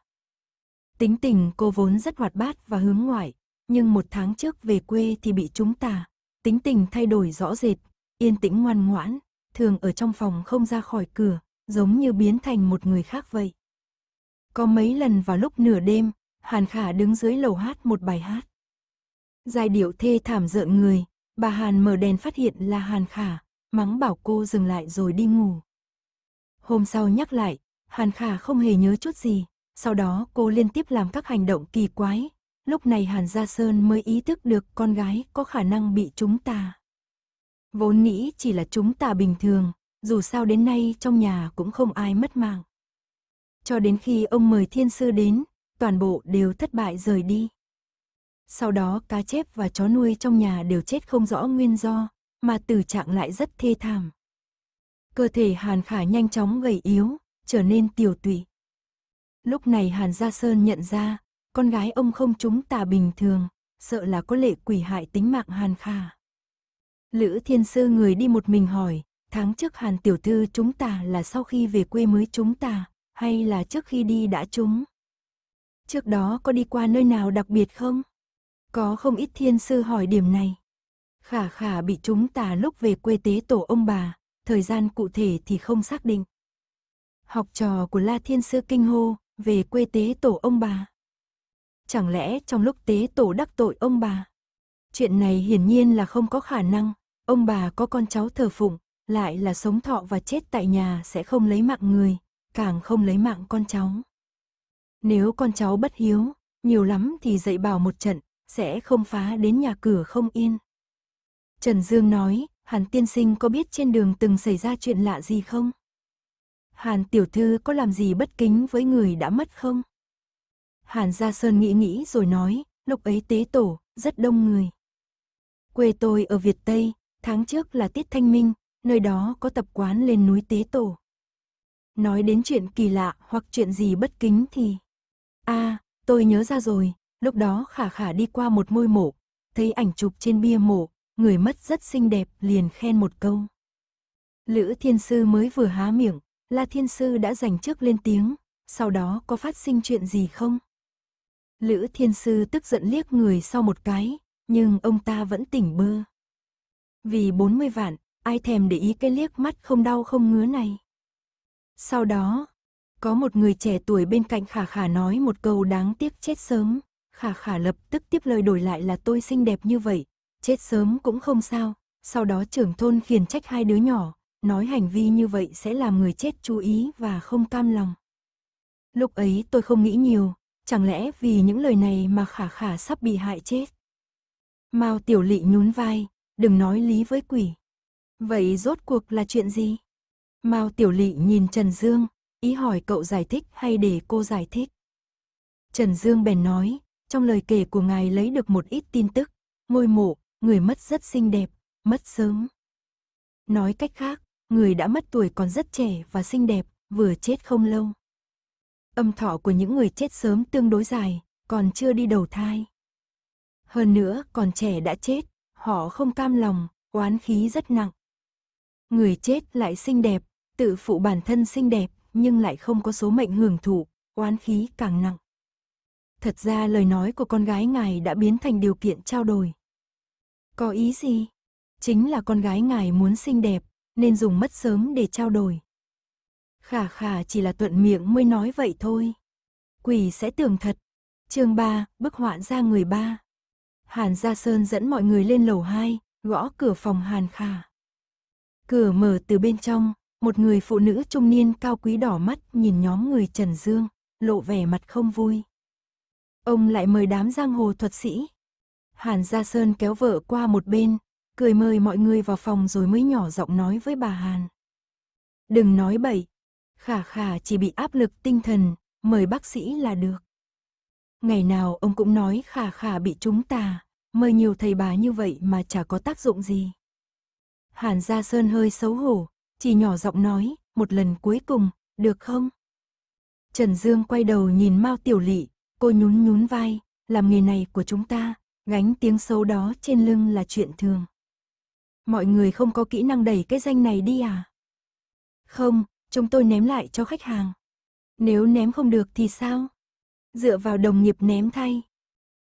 Tính tình cô vốn rất hoạt bát và hướng ngoại, nhưng một tháng trước về quê thì bị chúng ta. Tính tình thay đổi rõ rệt, yên tĩnh ngoan ngoãn, thường ở trong phòng không ra khỏi cửa, giống như biến thành một người khác vậy. Có mấy lần vào lúc nửa đêm, Hàn Khả đứng dưới lầu hát một bài hát. Giai điệu thê thảm rợn người, bà Hàn mở đèn phát hiện là Hàn Khả, mắng bảo cô dừng lại rồi đi ngủ. Hôm sau nhắc lại, Hàn Khả không hề nhớ chút gì, sau đó cô liên tiếp làm các hành động kỳ quái. Lúc này Hàn Gia Sơn mới ý thức được con gái có khả năng bị chúng ta. Vốn nghĩ chỉ là chúng ta bình thường, dù sao đến nay trong nhà cũng không ai mất mạng. Cho đến khi ông mời thiên sư đến, toàn bộ đều thất bại rời đi. Sau đó cá chép và chó nuôi trong nhà đều chết không rõ nguyên do, mà tử trạng lại rất thê thảm. Cơ thể Hàn Khả nhanh chóng gầy yếu, trở nên tiểu tụy. Lúc này Hàn Gia Sơn nhận ra, con gái ông không trúng tà bình thường, sợ là có lệ quỷ hại tính mạng Hàn Khả Lữ Thiên Sư người đi một mình hỏi, tháng trước Hàn Tiểu Thư chúng ta là sau khi về quê mới chúng ta, hay là trước khi đi đã chúng? Trước đó có đi qua nơi nào đặc biệt không? Có không ít thiên sư hỏi điểm này. Khả khả bị chúng ta lúc về quê tế tổ ông bà, thời gian cụ thể thì không xác định. Học trò của La Thiên Sư kinh hô, về quê tế tổ ông bà. Chẳng lẽ trong lúc tế tổ đắc tội ông bà? Chuyện này hiển nhiên là không có khả năng, ông bà có con cháu thờ phụng, lại là sống thọ và chết tại nhà sẽ không lấy mạng người, càng không lấy mạng con cháu. Nếu con cháu bất hiếu, nhiều lắm thì dạy bảo một trận, sẽ không phá đến nhà cửa không yên. Trần Dương nói, Hàn tiên sinh có biết trên đường từng xảy ra chuyện lạ gì không? Hàn tiểu thư có làm gì bất kính với người đã mất không? Hàn Gia Sơn nghĩ nghĩ rồi nói, lúc ấy tế tổ, rất đông người. Quê tôi ở Việt Tây, tháng trước là Tiết Thanh Minh, nơi đó có tập quán lên núi tế tổ. Nói đến chuyện kỳ lạ hoặc chuyện gì bất kính thì... a à, tôi nhớ ra rồi, lúc đó khả khả đi qua một ngôi mộ, thấy ảnh chụp trên bia mộ, người mất rất xinh đẹp liền khen một câu. Lữ Thiên Sư mới vừa há miệng, La Thiên Sư đã giành trước lên tiếng, sau đó có phát sinh chuyện gì không? Lữ Thiên Sư tức giận liếc người sau một cái, nhưng ông ta vẫn tỉnh bơ. Vì 40 vạn, ai thèm để ý cái liếc mắt không đau không ngứa này. Sau đó, có một người trẻ tuổi bên cạnh Khả Khả nói một câu đáng tiếc chết sớm. Khả Khả lập tức tiếp lời đổi lại là tôi xinh đẹp như vậy, chết sớm cũng không sao. Sau đó trưởng thôn khiển trách hai đứa nhỏ, nói hành vi như vậy sẽ làm người chết chú ý và không cam lòng. Lúc ấy tôi không nghĩ nhiều, chẳng lẽ vì những lời này mà khả khả sắp bị hại chết. Mao Tiểu Lị nhún vai, đừng nói lý với quỷ. Vậy rốt cuộc là chuyện gì? Mao Tiểu Lị nhìn Trần Dương, ý hỏi cậu giải thích hay để cô giải thích. Trần Dương bèn nói, trong lời kể của ngài lấy được một ít tin tức, ngôi mộ, người mất rất xinh đẹp, mất sớm. Nói cách khác, người đã mất tuổi còn rất trẻ và xinh đẹp, vừa chết không lâu. Âm thọ của những người chết sớm tương đối dài, còn chưa đi đầu thai. Hơn nữa, còn trẻ đã chết, họ không cam lòng, oán khí rất nặng. Người chết lại xinh đẹp, tự phụ bản thân xinh đẹp, nhưng lại không có số mệnh hưởng thụ, oán khí càng nặng. Thật ra lời nói của con gái ngài đã biến thành điều kiện trao đổi. Có ý gì? Chính là con gái ngài muốn xinh đẹp, nên dùng mất sớm để trao đổi. Khả khả chỉ là tuận miệng mới nói vậy thôi. Quỷ sẽ tưởng thật. chương 3, bức hoạn ra người ba. Hàn Gia Sơn dẫn mọi người lên lầu 2, gõ cửa phòng Hàn Khả. Cửa mở từ bên trong, một người phụ nữ trung niên cao quý đỏ mắt nhìn nhóm người Trần Dương, lộ vẻ mặt không vui. Ông lại mời đám giang hồ thuật sĩ. Hàn Gia Sơn kéo vợ qua một bên, cười mời mọi người vào phòng rồi mới nhỏ giọng nói với bà Hàn. Đừng nói bậy, khả khả chỉ bị áp lực tinh thần, mời bác sĩ là được. Ngày nào ông cũng nói khả khả bị trúng tà, mời nhiều thầy bà như vậy mà chả có tác dụng gì. Hàn Gia Sơn hơi xấu hổ, chỉ nhỏ giọng nói, một lần cuối cùng, được không? Trần Dương quay đầu nhìn Mao Tiểu Lị, cô nhún nhún vai, làm nghề này của chúng ta, gánh tiếng xấu đó trên lưng là chuyện thường mọi người không có kỹ năng đẩy cái danh này đi à? Không, chúng tôi ném lại cho khách hàng. Nếu ném không được thì sao? Dựa vào đồng nghiệp ném thay.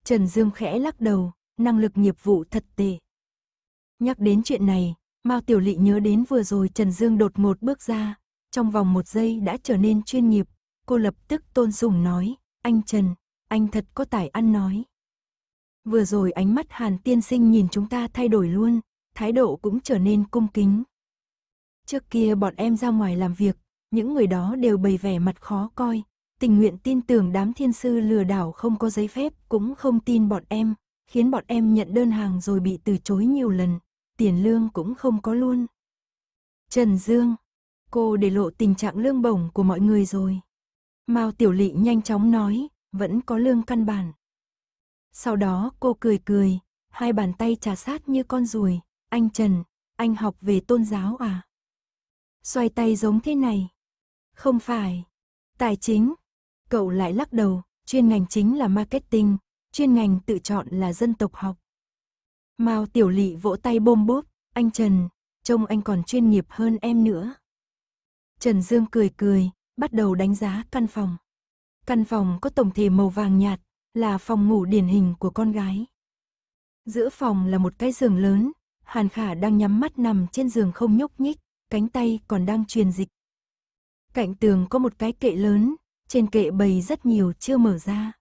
Trần Dương khẽ lắc đầu, năng lực nghiệp vụ thật tệ. Nhắc đến chuyện này, Mao Tiểu Lị nhớ đến vừa rồi Trần Dương đột một bước ra, trong vòng một giây đã trở nên chuyên nghiệp, cô lập tức tôn sùng nói, anh Trần, anh thật có tài ăn nói. Vừa rồi ánh mắt Hàn Tiên Sinh nhìn chúng ta thay đổi luôn, thái độ cũng trở nên cung kính. Trước kia bọn em ra ngoài làm việc, những người đó đều bày vẻ mặt khó coi, tình nguyện tin tưởng đám thiên sư lừa đảo không có giấy phép cũng không tin bọn em, khiến bọn em nhận đơn hàng rồi bị từ chối nhiều lần, tiền lương cũng không có luôn. Trần Dương, cô để lộ tình trạng lương bổng của mọi người rồi. Mao Tiểu Lị nhanh chóng nói, vẫn có lương căn bản. Sau đó cô cười cười, hai bàn tay trà sát như con ruồi, anh Trần, anh học về tôn giáo à? Xoay tay giống thế này. Không phải. Tài chính. Cậu lại lắc đầu, chuyên ngành chính là marketing, chuyên ngành tự chọn là dân tộc học. Mao Tiểu Lị vỗ tay bôm bốp, anh Trần, trông anh còn chuyên nghiệp hơn em nữa. Trần Dương cười cười, bắt đầu đánh giá căn phòng. Căn phòng có tổng thể màu vàng nhạt, là phòng ngủ điển hình của con gái. Giữa phòng là một cái giường lớn, Hàn Khả đang nhắm mắt nằm trên giường không nhúc nhích, cánh tay còn đang truyền dịch. Cạnh tường có một cái kệ lớn, trên kệ bày rất nhiều chưa mở ra.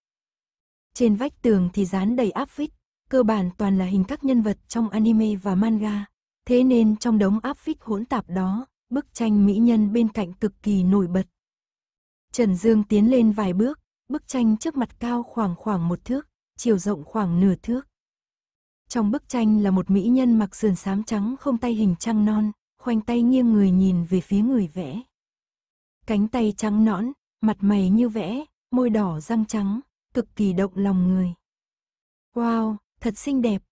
Trên vách tường thì dán đầy áp phích, cơ bản toàn là hình các nhân vật trong anime và manga. Thế nên trong đống áp phích hỗn tạp đó, bức tranh mỹ nhân bên cạnh cực kỳ nổi bật. Trần Dương tiến lên vài bước, bức tranh trước mặt cao khoảng khoảng một thước, chiều rộng khoảng nửa thước. Trong bức tranh là một mỹ nhân mặc sườn xám trắng không tay hình trăng non, khoanh tay nghiêng người nhìn về phía người vẽ. Cánh tay trắng nõn, mặt mày như vẽ, môi đỏ răng trắng, cực kỳ động lòng người. Wow, thật xinh đẹp.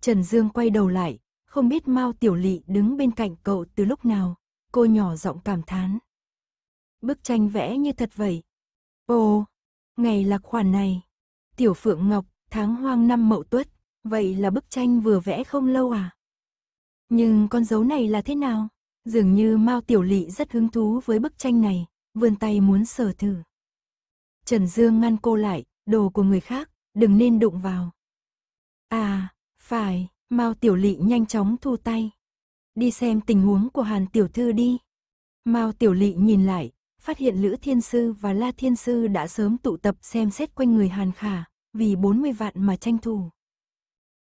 Trần Dương quay đầu lại, không biết Mao Tiểu Lị đứng bên cạnh cậu từ lúc nào, cô nhỏ giọng cảm thán. Bức tranh vẽ như thật vậy. Ồ, ngày lạc khoản này. Tiểu Phượng Ngọc, tháng hoang năm mậu tuất. Vậy là bức tranh vừa vẽ không lâu à? Nhưng con dấu này là thế nào? Dường như Mao Tiểu Lị rất hứng thú với bức tranh này, vươn tay muốn sở thử. Trần Dương ngăn cô lại, đồ của người khác, đừng nên đụng vào. À, phải, Mao Tiểu Lị nhanh chóng thu tay. Đi xem tình huống của Hàn Tiểu Thư đi. Mao Tiểu Lị nhìn lại, phát hiện Lữ Thiên Sư và La Thiên Sư đã sớm tụ tập xem xét quanh người Hàn Khả, vì 40 vạn mà tranh thủ.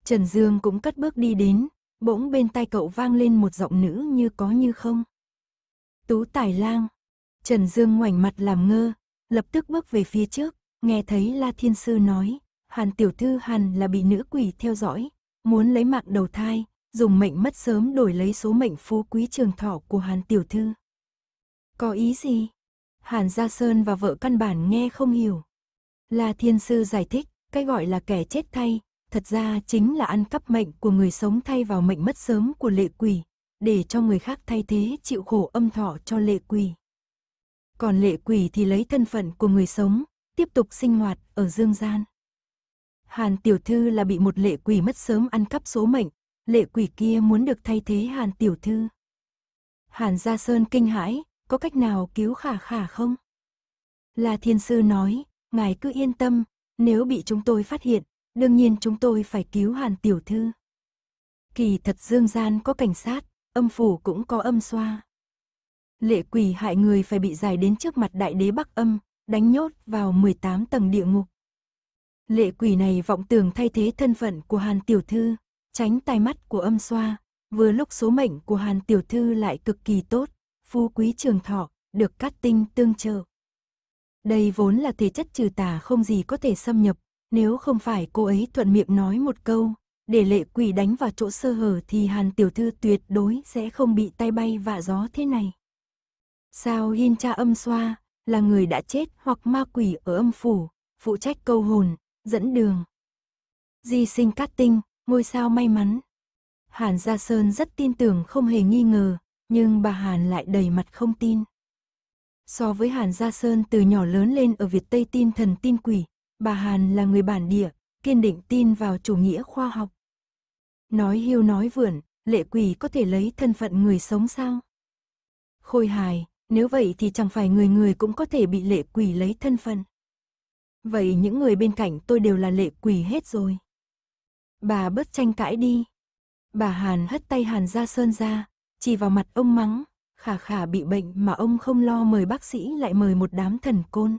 Trần Dương cũng cất bước đi đến, bỗng bên tai cậu vang lên một giọng nữ như có như không. Tú Tài Lang. Trần Dương ngoảnh mặt làm ngơ, lập tức bước về phía trước, nghe thấy La Thiên Sư nói, Hàn Tiểu Thư Hàn là bị nữ quỷ theo dõi, muốn lấy mạng đầu thai, dùng mệnh mất sớm đổi lấy số mệnh phú quý trường thọ của Hàn Tiểu Thư. Có ý gì? Hàn Gia Sơn và vợ căn bản nghe không hiểu. La Thiên Sư giải thích, cái gọi là kẻ chết thay, thật ra chính là ăn cắp mệnh của người sống thay vào mệnh mất sớm của lệ quỷ, để cho người khác thay thế chịu khổ âm thọ cho lệ quỷ. Còn lệ quỷ thì lấy thân phận của người sống, tiếp tục sinh hoạt ở dương gian. Hàn tiểu thư là bị một lệ quỷ mất sớm ăn cắp số mệnh, lệ quỷ kia muốn được thay thế Hàn tiểu thư. Hàn Gia Sơn kinh hãi, có cách nào cứu khả khả không? Là thiên sư nói, ngài cứ yên tâm, nếu bị chúng tôi phát hiện, Đương nhiên chúng tôi phải cứu Hàn Tiểu Thư. Kỳ thật dương gian có cảnh sát, âm phủ cũng có âm xoa. Lệ quỷ hại người phải bị giải đến trước mặt đại đế Bắc âm, đánh nhốt vào 18 tầng địa ngục. Lệ quỷ này vọng tưởng thay thế thân phận của Hàn Tiểu Thư, tránh tai mắt của âm xoa, vừa lúc số mệnh của Hàn Tiểu Thư lại cực kỳ tốt, phú quý trường thọ, được cát tinh tương trợ. Đây vốn là thể chất trừ tà không gì có thể xâm nhập, nếu không phải cô ấy thuận miệng nói một câu, để lệ quỷ đánh vào chỗ sơ hở thì Hàn tiểu thư tuyệt đối sẽ không bị tay bay vạ gió thế này. Sao Hin cha âm xoa, là người đã chết hoặc ma quỷ ở âm phủ, phụ trách câu hồn, dẫn đường. Di sinh cát tinh, ngôi sao may mắn. Hàn Gia Sơn rất tin tưởng không hề nghi ngờ, nhưng bà Hàn lại đầy mặt không tin. So với Hàn Gia Sơn từ nhỏ lớn lên ở Việt Tây tin thần tin quỷ, Bà Hàn là người bản địa, kiên định tin vào chủ nghĩa khoa học. Nói hiu nói vượn, lệ quỷ có thể lấy thân phận người sống sao? Khôi hài, nếu vậy thì chẳng phải người người cũng có thể bị lệ quỷ lấy thân phận. Vậy những người bên cạnh tôi đều là lệ quỷ hết rồi. Bà bớt tranh cãi đi. Bà Hàn hất tay Hàn ra sơn ra, chỉ vào mặt ông mắng, khả khả bị bệnh mà ông không lo mời bác sĩ lại mời một đám thần côn.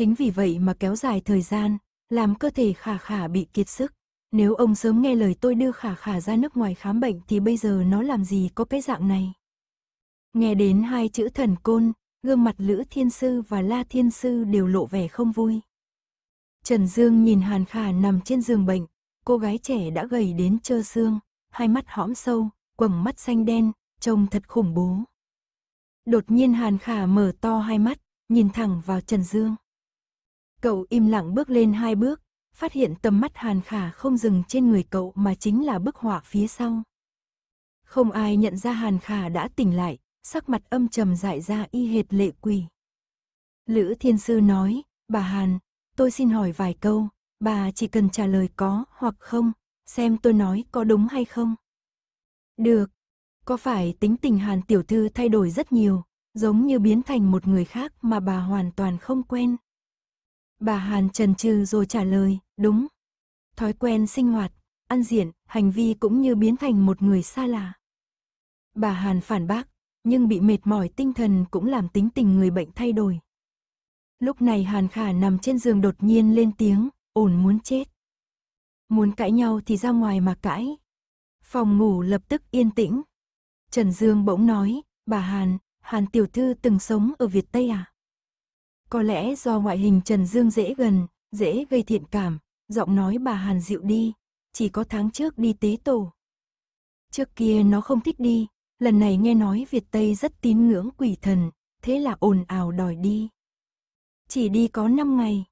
Chính vì vậy mà kéo dài thời gian, làm cơ thể khả khả bị kiệt sức. Nếu ông sớm nghe lời tôi đưa khả khả ra nước ngoài khám bệnh thì bây giờ nó làm gì có cái dạng này. Nghe đến hai chữ thần côn, gương mặt Lữ Thiên Sư và La Thiên Sư đều lộ vẻ không vui. Trần Dương nhìn Hàn Khả nằm trên giường bệnh, cô gái trẻ đã gầy đến trơ xương, hai mắt hõm sâu, quầng mắt xanh đen, trông thật khủng bố. Đột nhiên Hàn Khả mở to hai mắt, nhìn thẳng vào Trần Dương. Cậu im lặng bước lên hai bước, phát hiện tầm mắt Hàn Khả không dừng trên người cậu mà chính là bức họa phía sau. Không ai nhận ra Hàn Khả đã tỉnh lại, sắc mặt âm trầm dại ra y hệt lệ quỷ. Lữ Thiên Sư nói, bà Hàn, tôi xin hỏi vài câu, bà chỉ cần trả lời có hoặc không, xem tôi nói có đúng hay không. Được, có phải tính tình Hàn Tiểu Thư thay đổi rất nhiều, giống như biến thành một người khác mà bà hoàn toàn không quen. Bà Hàn trần trừ rồi trả lời, đúng. Thói quen sinh hoạt, ăn diện, hành vi cũng như biến thành một người xa lạ. Bà Hàn phản bác, nhưng bị mệt mỏi tinh thần cũng làm tính tình người bệnh thay đổi. Lúc này Hàn Khả nằm trên giường đột nhiên lên tiếng, ổn muốn chết. Muốn cãi nhau thì ra ngoài mà cãi. Phòng ngủ lập tức yên tĩnh. Trần Dương bỗng nói, bà Hàn, Hàn tiểu thư từng sống ở Việt Tây à? Có lẽ do ngoại hình Trần Dương dễ gần, dễ gây thiện cảm, giọng nói bà Hàn dịu đi, chỉ có tháng trước đi tế tổ. Trước kia nó không thích đi, lần này nghe nói Việt Tây rất tín ngưỡng quỷ thần, thế là ồn ào đòi đi. Chỉ đi có 5 ngày.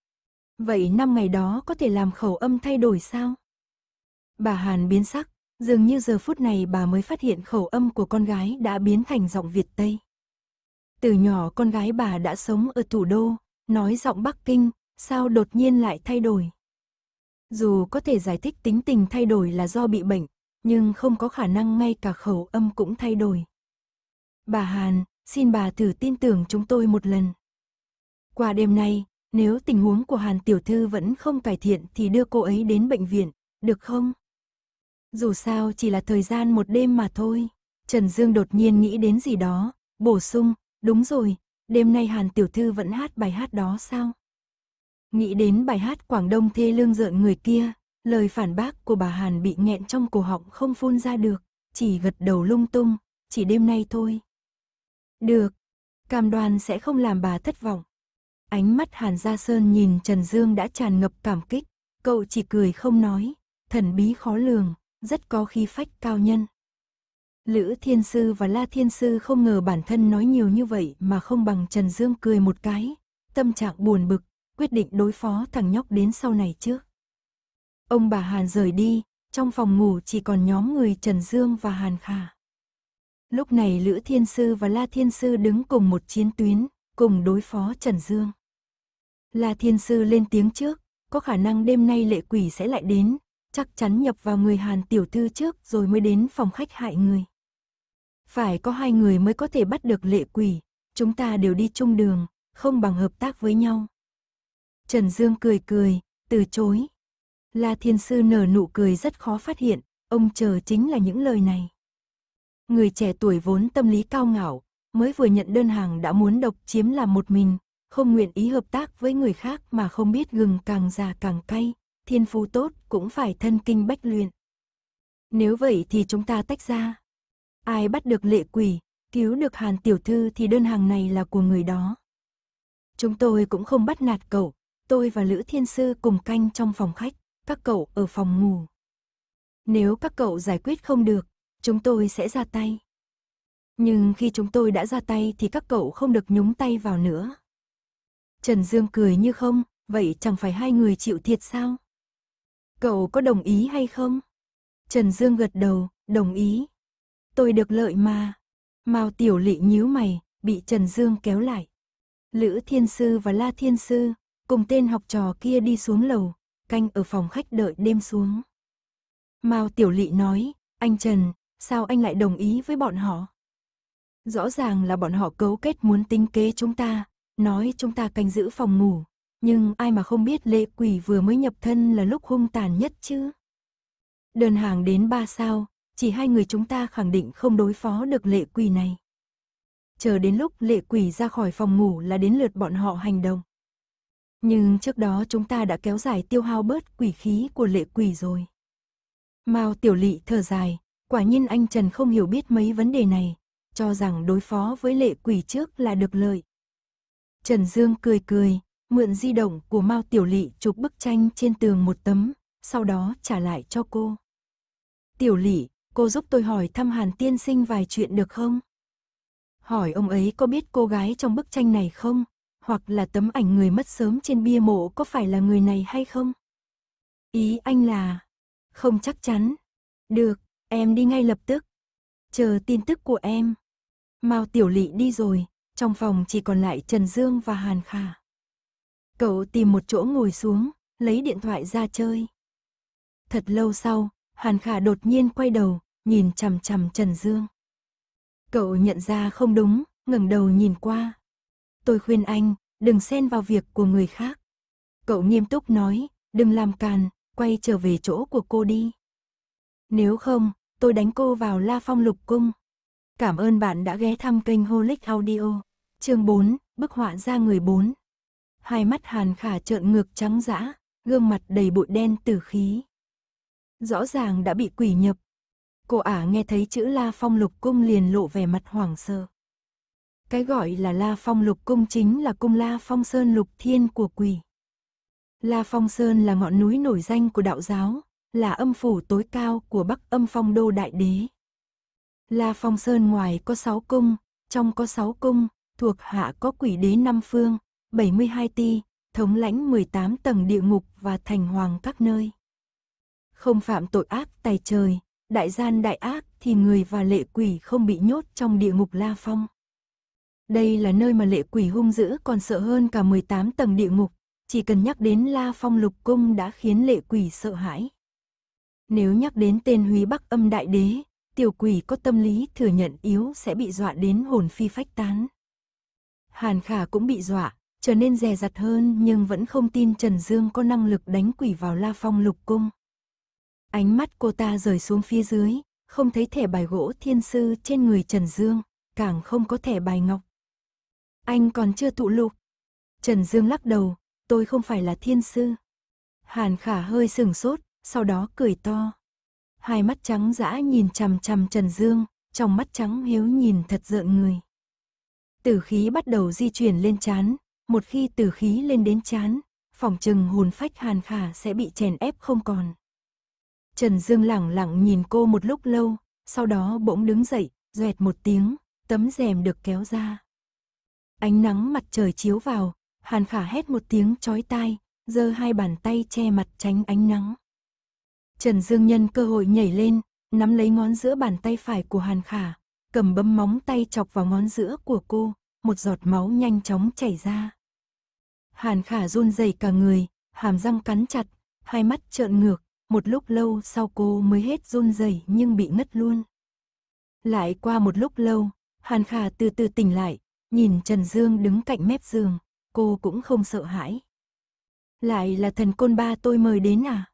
Vậy 5 ngày đó có thể làm khẩu âm thay đổi sao? Bà Hàn biến sắc, dường như giờ phút này bà mới phát hiện khẩu âm của con gái đã biến thành giọng Việt Tây. Từ nhỏ con gái bà đã sống ở thủ đô, nói giọng Bắc Kinh, sao đột nhiên lại thay đổi. Dù có thể giải thích tính tình thay đổi là do bị bệnh, nhưng không có khả năng ngay cả khẩu âm cũng thay đổi. Bà Hàn, xin bà thử tin tưởng chúng tôi một lần. Qua đêm nay, nếu tình huống của Hàn Tiểu Thư vẫn không cải thiện thì đưa cô ấy đến bệnh viện, được không? Dù sao chỉ là thời gian một đêm mà thôi. Trần Dương đột nhiên nghĩ đến gì đó, bổ sung, Đúng rồi, đêm nay Hàn Tiểu Thư vẫn hát bài hát đó sao? Nghĩ đến bài hát Quảng Đông thê lương rợn người kia, lời phản bác của bà Hàn bị nghẹn trong cổ họng không phun ra được, chỉ gật đầu lung tung, chỉ đêm nay thôi. Được, cam đoan sẽ không làm bà thất vọng. Ánh mắt Hàn Gia Sơn nhìn Trần Dương đã tràn ngập cảm kích, cậu chỉ cười không nói, thần bí khó lường, rất có khí phách cao nhân. Lữ Thiên Sư và La Thiên Sư không ngờ bản thân nói nhiều như vậy mà không bằng Trần Dương cười một cái, tâm trạng buồn bực, quyết định đối phó thằng nhóc đến sau này trước. Ông bà Hàn rời đi, trong phòng ngủ chỉ còn nhóm người Trần Dương và Hàn Khả. Lúc này Lữ Thiên Sư và La Thiên Sư đứng cùng một chiến tuyến, cùng đối phó Trần Dương. La Thiên Sư lên tiếng trước, có khả năng đêm nay lệ quỷ sẽ lại đến, chắc chắn nhập vào người Hàn tiểu thư trước rồi mới đến phòng khách hại người. Phải có hai người mới có thể bắt được lệ quỷ, chúng ta đều đi chung đường, không bằng hợp tác với nhau. Trần Dương cười cười, từ chối. La Thiên Sư nở nụ cười rất khó phát hiện, ông chờ chính là những lời này. Người trẻ tuổi vốn tâm lý cao ngạo, mới vừa nhận đơn hàng đã muốn độc chiếm làm một mình, không nguyện ý hợp tác với người khác mà không biết gừng càng già càng cay, thiên phú tốt cũng phải thân kinh bách luyện. Nếu vậy thì chúng ta tách ra, Ai bắt được lệ quỷ, cứu được Hàn tiểu thư thì đơn hàng này là của người đó. Chúng tôi cũng không bắt nạt cậu, tôi và Lữ Thiên Sư cùng canh trong phòng khách, các cậu ở phòng ngủ. Nếu các cậu giải quyết không được, chúng tôi sẽ ra tay. Nhưng khi chúng tôi đã ra tay thì các cậu không được nhúng tay vào nữa. Trần Dương cười như không, vậy chẳng phải hai người chịu thiệt sao? Cậu có đồng ý hay không? Trần Dương gật đầu, đồng ý. Tôi được lợi mà. Mao Tiểu Lị nhíu mày, bị Trần Dương kéo lại. Lữ Thiên Sư và La Thiên Sư, cùng tên học trò kia đi xuống lầu, canh ở phòng khách đợi đêm xuống. Mao Tiểu Lị nói, anh Trần, sao anh lại đồng ý với bọn họ? Rõ ràng là bọn họ cấu kết muốn tính kế chúng ta, nói chúng ta canh giữ phòng ngủ, nhưng ai mà không biết lệ quỷ vừa mới nhập thân là lúc hung tàn nhất chứ? Đơn hàng đến ba sao, chỉ hai người chúng ta khẳng định không đối phó được lệ quỷ này. Chờ đến lúc lệ quỷ ra khỏi phòng ngủ là đến lượt bọn họ hành động. Nhưng trước đó chúng ta đã kéo dài tiêu hao bớt quỷ khí của lệ quỷ rồi. Mao Tiểu Lị thở dài, quả nhiên anh Trần không hiểu biết mấy vấn đề này, cho rằng đối phó với lệ quỷ trước là được lợi. Trần Dương cười cười, mượn di động của Mao Tiểu Lị chụp bức tranh trên tường một tấm, sau đó trả lại cho cô. Tiểu Lị, cô giúp tôi hỏi thăm Hàn tiên sinh vài chuyện được không? Hỏi ông ấy có biết cô gái trong bức tranh này không? Hoặc là tấm ảnh người mất sớm trên bia mộ có phải là người này hay không? Ý anh là... Không chắc chắn. Được, em đi ngay lập tức. Chờ tin tức của em. Mao Tiểu Lị đi rồi, trong phòng chỉ còn lại Trần Dương và Hàn Khả. Cậu tìm một chỗ ngồi xuống, lấy điện thoại ra chơi. Thật lâu sau, Hàn Khả đột nhiên quay đầu, nhìn chằm chằm Trần Dương. Cậu nhận ra không đúng, ngẩng đầu nhìn qua. Tôi khuyên anh, đừng xen vào việc của người khác. Cậu nghiêm túc nói, đừng làm càn, quay trở về chỗ của cô đi. Nếu không, tôi đánh cô vào La Phong Lục Cung. Cảm ơn bạn đã ghé thăm kênh Holic Audio. Chương 4, bức họa ra người 4. Hai mắt Hàn Khả trợn ngược trắng dã, gương mặt đầy bụi đen tử khí. Rõ ràng đã bị quỷ nhập, Cô ả nghe thấy chữ La Phong Lục Cung liền lộ vẻ mặt hoảng sợ. Cái gọi là La Phong Lục Cung chính là cung La Phong Sơn Lục Thiên của quỷ. La Phong Sơn là ngọn núi nổi danh của đạo giáo, là âm phủ tối cao của Bắc Âm Phong Đô Đại Đế. La Phong Sơn ngoài có 6 cung, trong có 6 cung, thuộc hạ có quỷ đế năm phương, 72 ti, thống lãnh 18 tầng địa ngục và thành hoàng các nơi. Không phạm tội ác tài trời, đại gian đại ác thì người và lệ quỷ không bị nhốt trong địa ngục La Phong. Đây là nơi mà lệ quỷ hung dữ còn sợ hơn cả 18 tầng địa ngục, chỉ cần nhắc đến La Phong lục cung đã khiến lệ quỷ sợ hãi. Nếu nhắc đến tên Húy Bắc âm đại đế, tiểu quỷ có tâm lý thừa nhận yếu sẽ bị dọa đến hồn phi phách tán. Hàn Khả cũng bị dọa, trở nên dè dặt hơn nhưng vẫn không tin Trần Dương có năng lực đánh quỷ vào La Phong lục cung. Ánh mắt cô ta rời xuống phía dưới, không thấy thẻ bài gỗ thiên sư trên người Trần Dương, càng không có thẻ bài ngọc. Anh còn chưa tụ lục. Trần Dương lắc đầu, tôi không phải là thiên sư. Hàn khả hơi sừng sốt, sau đó cười to. Hai mắt trắng dã nhìn chằm chằm Trần Dương, trong mắt trắng hiếu nhìn thật rợn người. Tử khí bắt đầu di chuyển lên chán, một khi tử khí lên đến chán, phòng trừng hồn phách hàn khả sẽ bị chèn ép không còn. Trần Dương lẳng lặng nhìn cô một lúc lâu, sau đó bỗng đứng dậy, doẹt một tiếng, tấm rèm được kéo ra. Ánh nắng mặt trời chiếu vào, Hàn Khả hét một tiếng chói tai, giơ hai bàn tay che mặt tránh ánh nắng. Trần Dương nhân cơ hội nhảy lên, nắm lấy ngón giữa bàn tay phải của Hàn Khả, cầm bấm móng tay chọc vào ngón giữa của cô, một giọt máu nhanh chóng chảy ra. Hàn Khả run rẩy cả người, hàm răng cắn chặt, hai mắt trợn ngược, một lúc lâu sau cô mới hết run rẩy nhưng bị ngất luôn. Lại qua một lúc lâu, Hàn Khả từ từ tỉnh lại, nhìn Trần Dương đứng cạnh mép giường, cô cũng không sợ hãi. Lại là thần côn ba tôi mời đến à?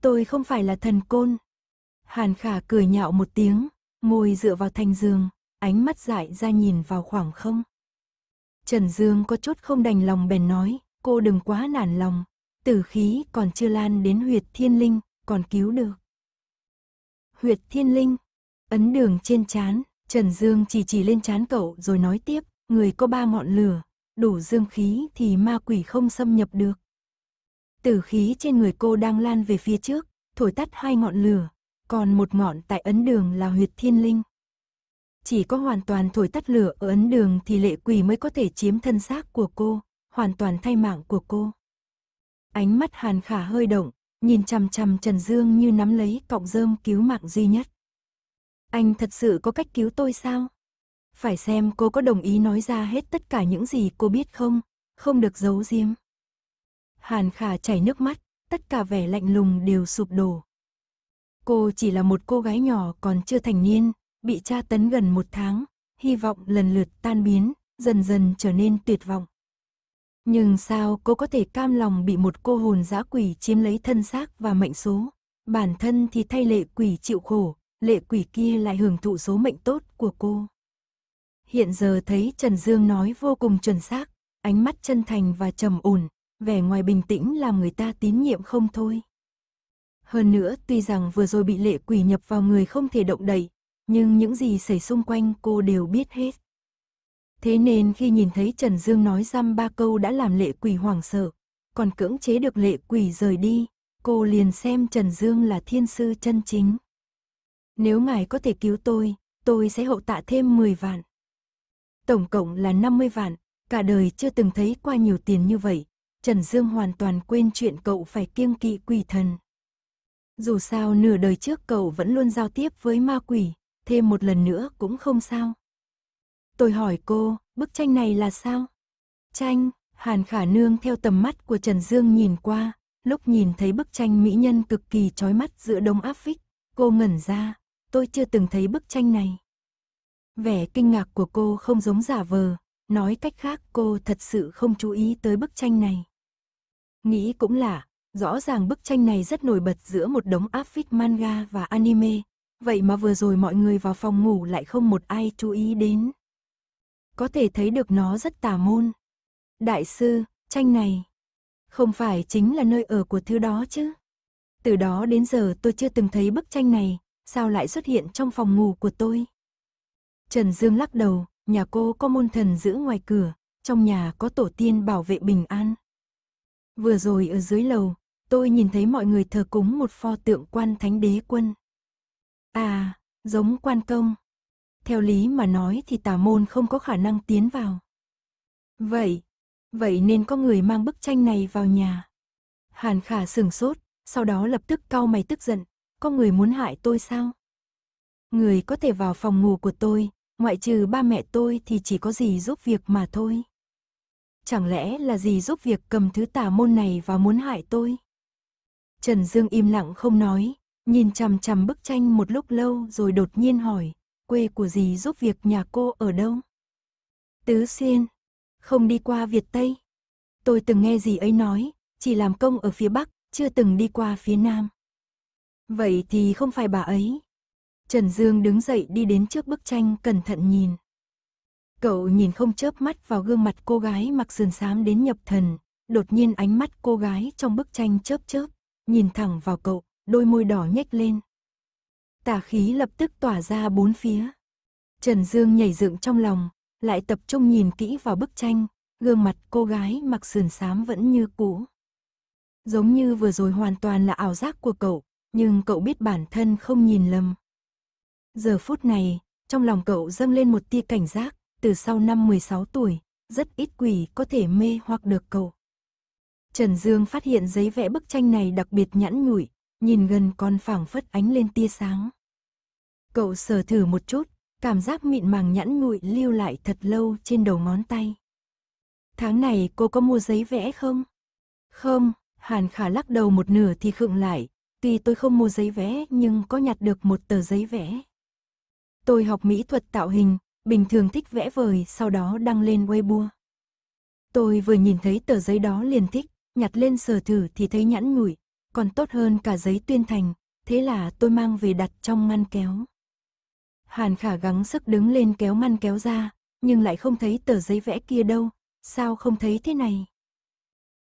Tôi không phải là thần côn. Hàn Khả cười nhạo một tiếng, ngồi dựa vào thành giường, ánh mắt dại ra nhìn vào khoảng không. Trần Dương có chút không đành lòng bèn nói, cô đừng quá nản lòng, tử khí còn chưa lan đến huyệt thiên linh, còn cứu được. Huyệt thiên linh, ấn đường trên chán, Trần Dương chỉ chỉ lên chán cậu rồi nói tiếp, người có ba ngọn lửa, đủ dương khí thì ma quỷ không xâm nhập được. Tử khí trên người cô đang lan về phía trước, thổi tắt hai ngọn lửa, còn một ngọn tại ấn đường là huyệt thiên linh. Chỉ có hoàn toàn thổi tắt lửa ở ấn đường thì lệ quỷ mới có thể chiếm thân xác của cô, hoàn toàn thay mạng của cô ánh mắt Hàn Khả hơi động, nhìn chằm chằm Trần Dương như nắm lấy cọng rơm cứu mạng duy nhất. Anh thật sự có cách cứu tôi sao? Phải xem cô có đồng ý nói ra hết tất cả những gì cô biết không, không được giấu giếm. Hàn Khả chảy nước mắt, tất cả vẻ lạnh lùng đều sụp đổ. Cô chỉ là một cô gái nhỏ còn chưa thành niên, bị tra tấn gần một tháng, hy vọng lần lượt tan biến, dần dần trở nên tuyệt vọng. Nhưng sao cô có thể cam lòng bị một cô hồn dã quỷ chiếm lấy thân xác và mệnh số? Bản thân thì thay lệ quỷ chịu khổ, lệ quỷ kia lại hưởng thụ số mệnh tốt của cô. Hiện giờ thấy Trần Dương nói vô cùng chuẩn xác, ánh mắt chân thành và trầm ổn, vẻ ngoài bình tĩnh làm người ta tín nhiệm không thôi. Hơn nữa, tuy rằng vừa rồi bị lệ quỷ nhập vào người không thể động đậy, nhưng những gì xảy xung quanh cô đều biết hết. Thế nên khi nhìn thấy Trần Dương nói răm ba câu đã làm lệ quỷ hoảng sợ, còn cưỡng chế được lệ quỷ rời đi, cô liền xem Trần Dương là thiên sư chân chính. Nếu ngài có thể cứu tôi, tôi sẽ hậu tạ thêm 10 vạn. Tổng cộng là 50 vạn, cả đời chưa từng thấy qua nhiều tiền như vậy, Trần Dương hoàn toàn quên chuyện cậu phải kiêng kỵ quỷ thần. Dù sao nửa đời trước cậu vẫn luôn giao tiếp với ma quỷ, thêm một lần nữa cũng không sao. Tôi hỏi cô, bức tranh này là sao? Tranh, Hàn Khả Nương theo tầm mắt của Trần Dương nhìn qua, lúc nhìn thấy bức tranh mỹ nhân cực kỳ chói mắt giữa đông áp phích, cô ngẩn ra, tôi chưa từng thấy bức tranh này. Vẻ kinh ngạc của cô không giống giả vờ, nói cách khác cô thật sự không chú ý tới bức tranh này. Nghĩ cũng lạ, rõ ràng bức tranh này rất nổi bật giữa một đống áp phích manga và anime, vậy mà vừa rồi mọi người vào phòng ngủ lại không một ai chú ý đến có thể thấy được nó rất tà môn. Đại sư, tranh này, không phải chính là nơi ở của thứ đó chứ. Từ đó đến giờ tôi chưa từng thấy bức tranh này, sao lại xuất hiện trong phòng ngủ của tôi. Trần Dương lắc đầu, nhà cô có môn thần giữ ngoài cửa, trong nhà có tổ tiên bảo vệ bình an. Vừa rồi ở dưới lầu, tôi nhìn thấy mọi người thờ cúng một pho tượng quan thánh đế quân. À, giống quan công theo lý mà nói thì tà môn không có khả năng tiến vào. Vậy, vậy nên có người mang bức tranh này vào nhà. Hàn Khả sửng sốt, sau đó lập tức cau mày tức giận, có người muốn hại tôi sao? Người có thể vào phòng ngủ của tôi, ngoại trừ ba mẹ tôi thì chỉ có gì giúp việc mà thôi. Chẳng lẽ là gì giúp việc cầm thứ tà môn này và muốn hại tôi? Trần Dương im lặng không nói, nhìn chằm chằm bức tranh một lúc lâu rồi đột nhiên hỏi, quê của dì giúp việc nhà cô ở đâu? Tứ Xuyên, không đi qua Việt Tây. Tôi từng nghe dì ấy nói, chỉ làm công ở phía Bắc, chưa từng đi qua phía Nam. Vậy thì không phải bà ấy. Trần Dương đứng dậy đi đến trước bức tranh cẩn thận nhìn. Cậu nhìn không chớp mắt vào gương mặt cô gái mặc sườn xám đến nhập thần, đột nhiên ánh mắt cô gái trong bức tranh chớp chớp, nhìn thẳng vào cậu, đôi môi đỏ nhếch lên, tà khí lập tức tỏa ra bốn phía. Trần Dương nhảy dựng trong lòng, lại tập trung nhìn kỹ vào bức tranh, gương mặt cô gái mặc sườn xám vẫn như cũ. Giống như vừa rồi hoàn toàn là ảo giác của cậu, nhưng cậu biết bản thân không nhìn lầm. Giờ phút này, trong lòng cậu dâng lên một tia cảnh giác, từ sau năm 16 tuổi, rất ít quỷ có thể mê hoặc được cậu. Trần Dương phát hiện giấy vẽ bức tranh này đặc biệt nhẵn nhụi, nhìn gần còn phẳng phất ánh lên tia sáng. Cậu sờ thử một chút, cảm giác mịn màng nhẵn nhụi lưu lại thật lâu trên đầu ngón tay. Tháng này cô có mua giấy vẽ không? Không, Hàn Khả lắc đầu một nửa thì khựng lại, tuy tôi không mua giấy vẽ nhưng có nhặt được một tờ giấy vẽ. Tôi học mỹ thuật tạo hình, bình thường thích vẽ vời sau đó đăng lên Weibo. Tôi vừa nhìn thấy tờ giấy đó liền thích, nhặt lên sờ thử thì thấy nhẵn nhủi, còn tốt hơn cả giấy tuyên thành, thế là tôi mang về đặt trong ngăn kéo. Hàn khả gắng sức đứng lên kéo ngăn kéo ra, nhưng lại không thấy tờ giấy vẽ kia đâu, sao không thấy thế này?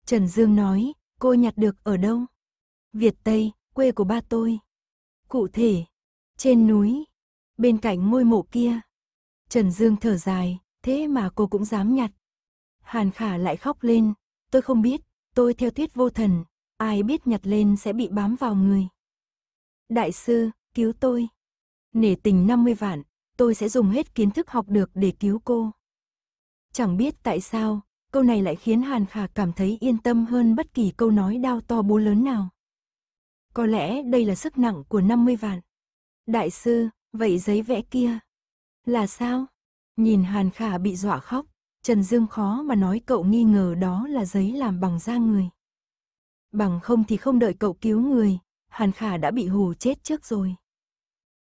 Trần Dương nói, cô nhặt được ở đâu? Việt Tây, quê của ba tôi. Cụ thể, trên núi, bên cạnh ngôi mộ kia. Trần Dương thở dài, thế mà cô cũng dám nhặt. Hàn khả lại khóc lên, tôi không biết, tôi theo thuyết vô thần, ai biết nhặt lên sẽ bị bám vào người. Đại sư, cứu tôi. Nể tình 50 vạn, tôi sẽ dùng hết kiến thức học được để cứu cô. Chẳng biết tại sao, câu này lại khiến Hàn Khả cảm thấy yên tâm hơn bất kỳ câu nói đau to bố lớn nào. Có lẽ đây là sức nặng của 50 vạn. Đại sư, vậy giấy vẽ kia là sao? Nhìn Hàn Khả bị dọa khóc, Trần Dương khó mà nói cậu nghi ngờ đó là giấy làm bằng da người bằng không thì không đợi cậu cứu người, Hàn Khả đã bị hù chết trước rồi.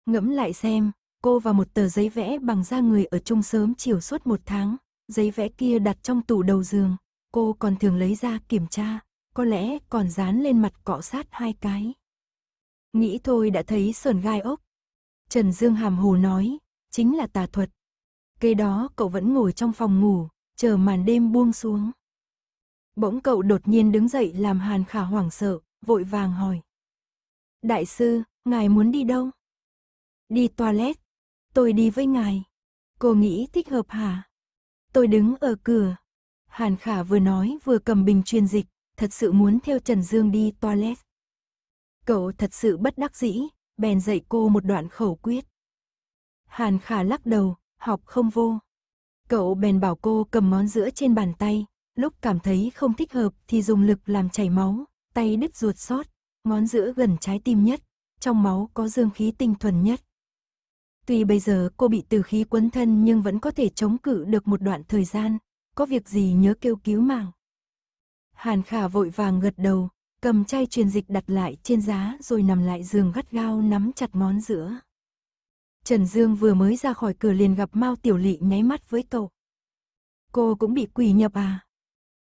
Ngẫm lại xem, cô và một tờ giấy vẽ bằng da người ở chung sớm chiều suốt một tháng, giấy vẽ kia đặt trong tủ đầu giường, cô còn thường lấy ra kiểm tra, có lẽ còn dán lên mặt cọ sát hai cái. Nghĩ thôi đã thấy sờn gai ốc. Trần Dương hàm hồ nói, chính là tà thuật. Kế đó cậu vẫn ngồi trong phòng ngủ, chờ màn đêm buông xuống. Bỗng cậu đột nhiên đứng dậy làm Hàn Khả hoảng sợ, vội vàng hỏi. Đại sư, ngài muốn đi đâu? Đi toilet. Tôi đi với ngài. Cô nghĩ thích hợp hả? Tôi đứng ở cửa. Hàn Khả vừa nói vừa cầm bình truyền dịch, thật sự muốn theo Trần Dương đi toilet. Cậu thật sự bất đắc dĩ, bèn dạy cô một đoạn khẩu quyết. Hàn Khả lắc đầu, học không vô. Cậu bèn bảo cô cầm món giữa trên bàn tay, lúc cảm thấy không thích hợp thì dùng lực làm chảy máu, tay đứt ruột sót, ngón giữa gần trái tim nhất, trong máu có dương khí tinh thuần nhất. Tuy bây giờ cô bị từ khí quấn thân nhưng vẫn có thể chống cự được một đoạn thời gian, có việc gì nhớ kêu cứu mạng. Hàn khả vội vàng gật đầu, cầm chai truyền dịch đặt lại trên giá rồi nằm lại giường gắt gao nắm chặt ngón giữa. Trần Dương vừa mới ra khỏi cửa liền gặp Mao Tiểu Lị nháy mắt với cậu. Cô cũng bị quỷ nhập à?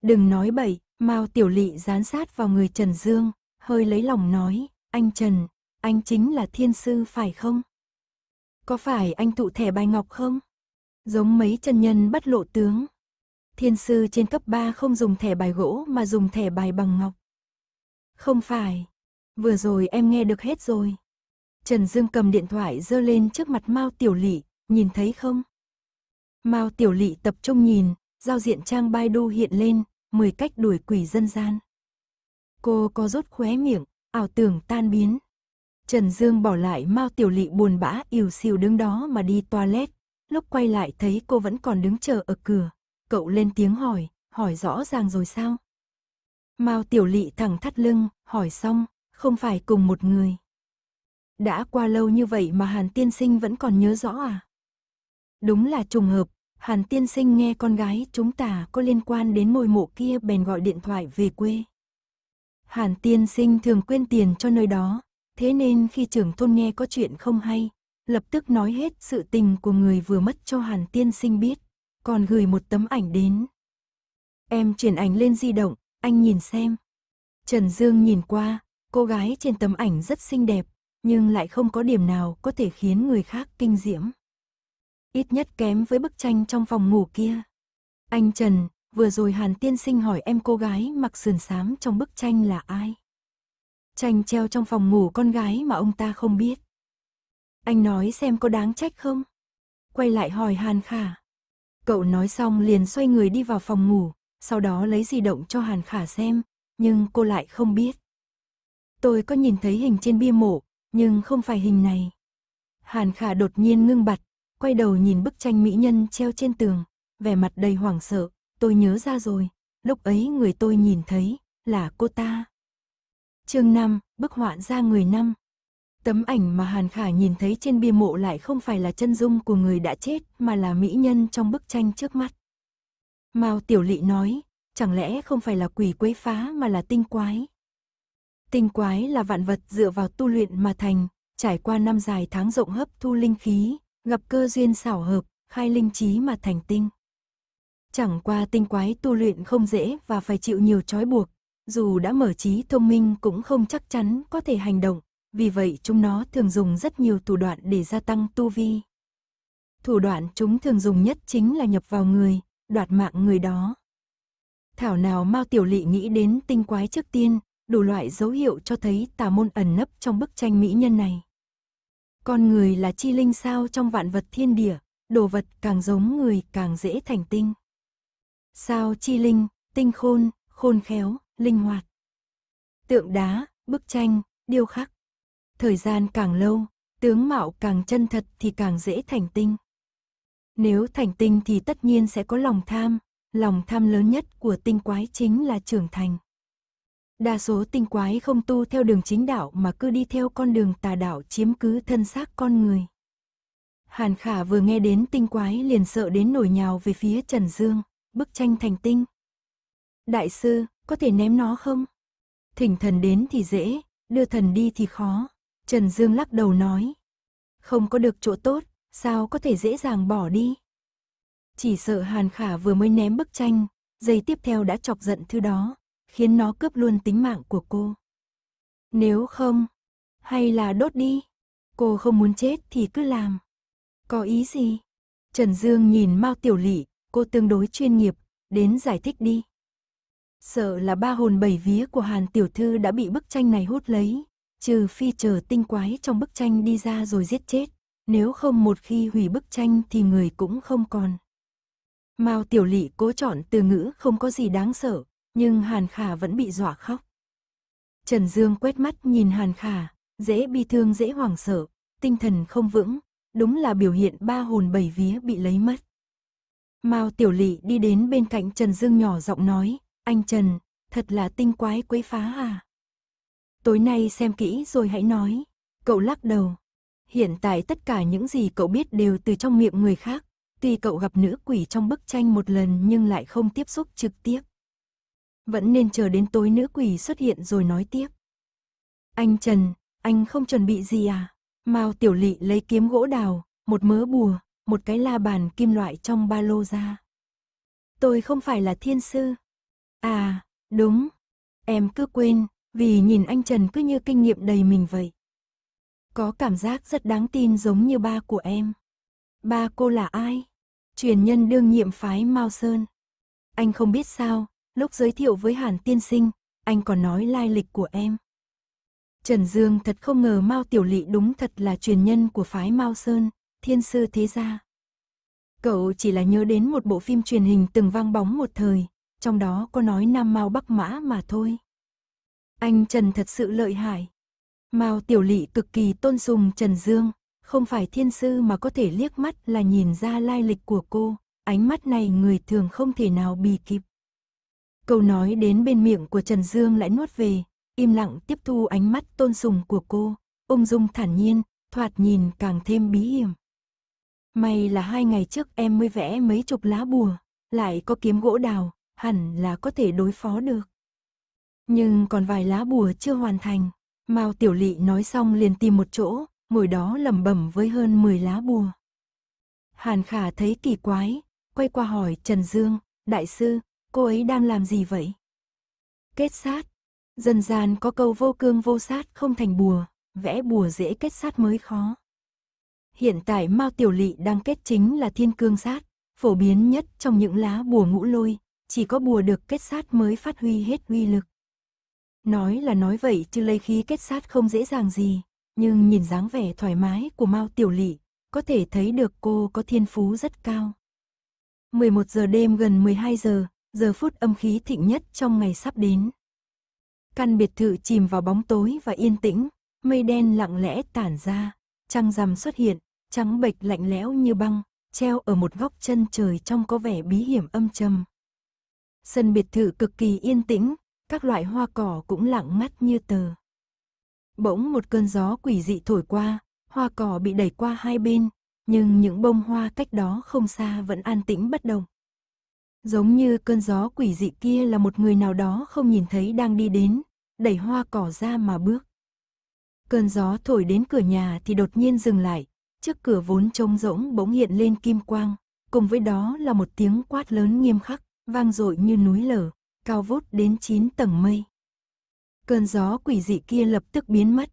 Đừng nói bậy, Mao Tiểu Lị dán sát vào người Trần Dương, hơi lấy lòng nói, anh Trần, anh chính là thiên sư phải không? Có phải anh tụ thẻ bài ngọc không? Giống mấy chân nhân bắt lộ tướng. Thiên sư trên cấp 3 không dùng thẻ bài gỗ mà dùng thẻ bài bằng ngọc. Không phải. Vừa rồi em nghe được hết rồi. Trần Dương cầm điện thoại giơ lên trước mặt Mao Tiểu Lị, nhìn thấy không? Mao Tiểu Lị tập trung nhìn, Giao diện trang Baidu hiện lên, 10 cách đuổi quỷ dân gian. Cô có rốt khóe miệng, ảo tưởng tan biến. Trần Dương bỏ lại Mao Tiểu Lị buồn bã ỉu xìu đứng đó mà đi toilet. Lúc quay lại thấy cô vẫn còn đứng chờ ở cửa. Cậu lên tiếng hỏi, hỏi rõ ràng rồi sao? Mao Tiểu Lị thẳng thắt lưng, hỏi xong, không phải cùng một người. Đã qua lâu như vậy mà Hàn Tiên Sinh vẫn còn nhớ rõ à? Đúng là trùng hợp, Hàn tiên sinh nghe con gái chúng ta có liên quan đến ngôi mộ kia bèn gọi điện thoại về quê. Hàn tiên sinh thường quyên tiền cho nơi đó, thế nên khi trưởng thôn nghe có chuyện không hay, lập tức nói hết sự tình của người vừa mất cho Hàn tiên sinh biết, còn gửi một tấm ảnh đến. Em chuyển ảnh lên di động, anh nhìn xem. Trần Dương nhìn qua, cô gái trên tấm ảnh rất xinh đẹp, nhưng lại không có điểm nào có thể khiến người khác kinh diễm ít nhất kém với bức tranh trong phòng ngủ kia. Anh Trần, vừa rồi Hàn Tiên Sinh hỏi em cô gái mặc sườn xám trong bức tranh là ai? Tranh treo trong phòng ngủ con gái mà ông ta không biết. Anh nói xem có đáng trách không? Quay lại hỏi Hàn Khả. Cậu nói xong liền xoay người đi vào phòng ngủ, sau đó lấy di động cho Hàn Khả xem, nhưng cô lại không biết. Tôi có nhìn thấy hình trên bia mộ, nhưng không phải hình này. Hàn Khả đột nhiên ngưng bặt, quay đầu nhìn bức tranh mỹ nhân treo trên tường, vẻ mặt đầy hoảng sợ, tôi nhớ ra rồi, lúc ấy người tôi nhìn thấy là cô ta. Chương 5, bức họa ra người năm. Tấm ảnh mà Hàn Khả nhìn thấy trên bia mộ lại không phải là chân dung của người đã chết mà là mỹ nhân trong bức tranh trước mắt. Mao Tiểu Lị nói, chẳng lẽ không phải là quỷ quấy phá mà là tinh quái. Tinh quái là vạn vật dựa vào tu luyện mà thành, trải qua năm dài tháng rộng hấp thu linh khí, gặp cơ duyên xảo hợp, khai linh trí mà thành tinh. Chẳng qua tinh quái tu luyện không dễ và phải chịu nhiều trói buộc, dù đã mở trí thông minh cũng không chắc chắn có thể hành động, vì vậy chúng nó thường dùng rất nhiều thủ đoạn để gia tăng tu vi. Thủ đoạn chúng thường dùng nhất chính là nhập vào người, đoạt mạng người đó. Thảo nào Mao Tiểu Lị nghĩ đến tinh quái trước tiên, đủ loại dấu hiệu cho thấy tà môn ẩn nấp trong bức tranh mỹ nhân này. Con người là chi linh sao trong vạn vật thiên địa, đồ vật càng giống người càng dễ thành tinh. Sao chi linh, tinh khôn, khôn khéo, linh hoạt. Tượng đá, bức tranh, điêu khắc. Thời gian càng lâu, tướng mạo càng chân thật thì càng dễ thành tinh. Nếu thành tinh thì tất nhiên sẽ có lòng tham, lòng tham lớn nhất của tinh quái chính là trưởng thành. Đa số tinh quái không tu theo đường chính đạo mà cứ đi theo con đường tà đạo chiếm cứ thân xác con người. Hàn Khả vừa nghe đến tinh quái liền sợ đến nổi nhào về phía Trần Dương, bức tranh thành tinh. Đại sư, có thể ném nó không? Thỉnh thần đến thì dễ, đưa thần đi thì khó. Trần Dương lắc đầu nói. Không có được chỗ tốt, sao có thể dễ dàng bỏ đi? Chỉ sợ Hàn Khả vừa mới ném bức tranh, giây tiếp theo đã chọc giận thứ đó, khiến nó cướp luôn tính mạng của cô. Nếu không, hay là đốt đi, cô không muốn chết thì cứ làm. Có ý gì? Trần Dương nhìn Mao Tiểu Lị, cô tương đối chuyên nghiệp, đến giải thích đi. Sợ là ba hồn bảy vía của Hàn Tiểu Thư đã bị bức tranh này hút lấy, trừ phi chờ tinh quái trong bức tranh đi ra rồi giết chết, nếu không một khi hủy bức tranh thì người cũng không còn. Mao Tiểu Lị cố chọn từ ngữ không có gì đáng sợ, nhưng Hàn Khả vẫn bị dọa khóc. Trần Dương quét mắt nhìn Hàn Khả, dễ bi thương dễ hoảng sợ, tinh thần không vững, đúng là biểu hiện ba hồn bảy vía bị lấy mất. Mao Tiểu Lệ đi đến bên cạnh Trần Dương nhỏ giọng nói, anh Trần, thật là tinh quái quấy phá à. Tối nay xem kỹ rồi hãy nói, cậu lắc đầu. Hiện tại tất cả những gì cậu biết đều từ trong miệng người khác, tuy cậu gặp nữ quỷ trong bức tranh một lần nhưng lại không tiếp xúc trực tiếp vẫn nên chờ đến tối nữ quỷ xuất hiện rồi nói tiếp. Anh Trần, anh không chuẩn bị gì à? Mao Tiểu Lị lấy kiếm gỗ đào, một mớ bùa, một cái la bàn kim loại trong ba lô ra. Tôi không phải là thiên sư. À, đúng. Em cứ quên, vì nhìn anh Trần cứ như kinh nghiệm đầy mình vậy. Có cảm giác rất đáng tin giống như ba của em. Ba cô là ai? Truyền nhân đương nhiệm phái Mao Sơn. Anh không biết sao, Lúc giới thiệu với Hàn tiên sinh, anh còn nói lai lịch của em. Trần Dương thật không ngờ Mao Tiểu Lị đúng thật là truyền nhân của phái Mao Sơn, thiên sư thế gia. Cậu chỉ là nhớ đến một bộ phim truyền hình từng vang bóng một thời, trong đó có nói Nam Mao Bắc Mã mà thôi. Anh Trần thật sự lợi hại. Mao Tiểu Lị cực kỳ tôn sùng Trần Dương, không phải thiên sư mà có thể liếc mắt là nhìn ra lai lịch của cô, ánh mắt này người thường không thể nào bì kịp. Câu nói đến bên miệng của Trần Dương lại nuốt về, im lặng tiếp thu ánh mắt tôn sùng của cô, ung dung thản nhiên, thoạt nhìn càng thêm bí hiểm. May là hai ngày trước em mới vẽ mấy chục lá bùa, lại có kiếm gỗ đào, hẳn là có thể đối phó được. Nhưng còn vài lá bùa chưa hoàn thành, Mao Tiểu Lị nói xong liền tìm một chỗ, ngồi đó lẩm bẩm với hơn 10 lá bùa. Hàn Khả thấy kỳ quái, quay qua hỏi Trần Dương, đại sư, cô ấy đang làm gì vậy? Kết sát. dần gian có câu vô cương vô sát không thành bùa, vẽ bùa dễ kết sát mới khó. Hiện tại Mao Tiểu Lị đang kết chính là thiên cương sát, phổ biến nhất trong những lá bùa ngũ lôi, chỉ có bùa được kết sát mới phát huy hết uy lực. Nói là nói vậy chứ lấy khí kết sát không dễ dàng gì, nhưng nhìn dáng vẻ thoải mái của Mao Tiểu Lị, có thể thấy được cô có thiên phú rất cao. 11 giờ đêm gần 12 giờ, giờ phút âm khí thịnh nhất trong ngày sắp đến. Căn biệt thự chìm vào bóng tối và yên tĩnh, mây đen lặng lẽ tản ra, trăng rằm xuất hiện, trắng bệch lạnh lẽo như băng, treo ở một góc chân trời trong có vẻ bí hiểm âm trầm. Sân biệt thự cực kỳ yên tĩnh, các loại hoa cỏ cũng lặng ngắt như tờ. Bỗng một cơn gió quỷ dị thổi qua, hoa cỏ bị đẩy qua hai bên, nhưng những bông hoa cách đó không xa vẫn an tĩnh bất động. Giống như cơn gió quỷ dị kia là một người nào đó không nhìn thấy đang đi đến, đẩy hoa cỏ ra mà bước. Cơn gió thổi đến cửa nhà thì đột nhiên dừng lại, trước cửa vốn trông rỗng bỗng hiện lên kim quang, cùng với đó là một tiếng quát lớn nghiêm khắc, vang dội như núi lở, cao vút đến chín tầng mây. Cơn gió quỷ dị kia lập tức biến mất.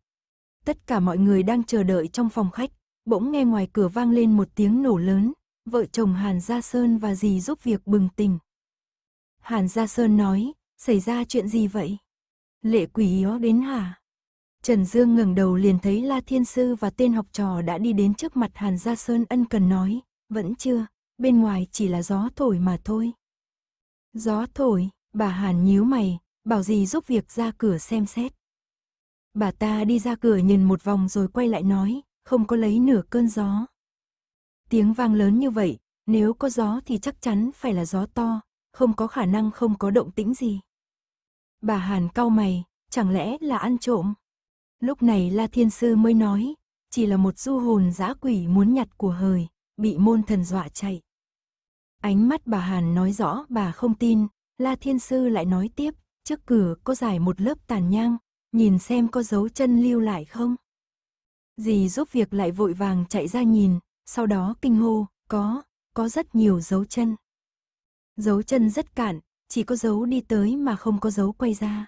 Tất cả mọi người đang chờ đợi trong phòng khách, bỗng nghe ngoài cửa vang lên một tiếng nổ lớn, vợ chồng Hàn Gia Sơn và dì giúp việc bừng tỉnh. Hàn Gia Sơn nói, xảy ra chuyện gì vậy? Lệ quỷ yếu đến hả? Trần Dương ngẩng đầu liền thấy La Thiên Sư và tên học trò đã đi đến trước mặt Hàn Gia Sơn ân cần nói, vẫn chưa, bên ngoài chỉ là gió thổi mà thôi. Gió thổi, bà Hàn nhíu mày, bảo dì giúp việc ra cửa xem xét. Bà ta đi ra cửa nhìn một vòng rồi quay lại nói, không có lấy nửa cơn gió. Tiếng vang lớn như vậy, nếu có gió thì chắc chắn phải là gió to, không có khả năng không có động tĩnh gì. Bà Hàn cau mày, chẳng lẽ là ăn trộm? Lúc này La Thiên Sư mới nói, chỉ là một du hồn dã quỷ muốn nhặt của hời, bị môn thần dọa chạy. Ánh mắt bà Hàn nói rõ bà không tin, La Thiên Sư lại nói tiếp, trước cửa có dài một lớp tàn nhang, nhìn xem có dấu chân lưu lại không. Dì giúp việc lại vội vàng chạy ra nhìn, sau đó kinh hô, có, có rất nhiều dấu chân. Dấu chân rất cạn chỉ có dấu đi tới mà không có dấu quay ra.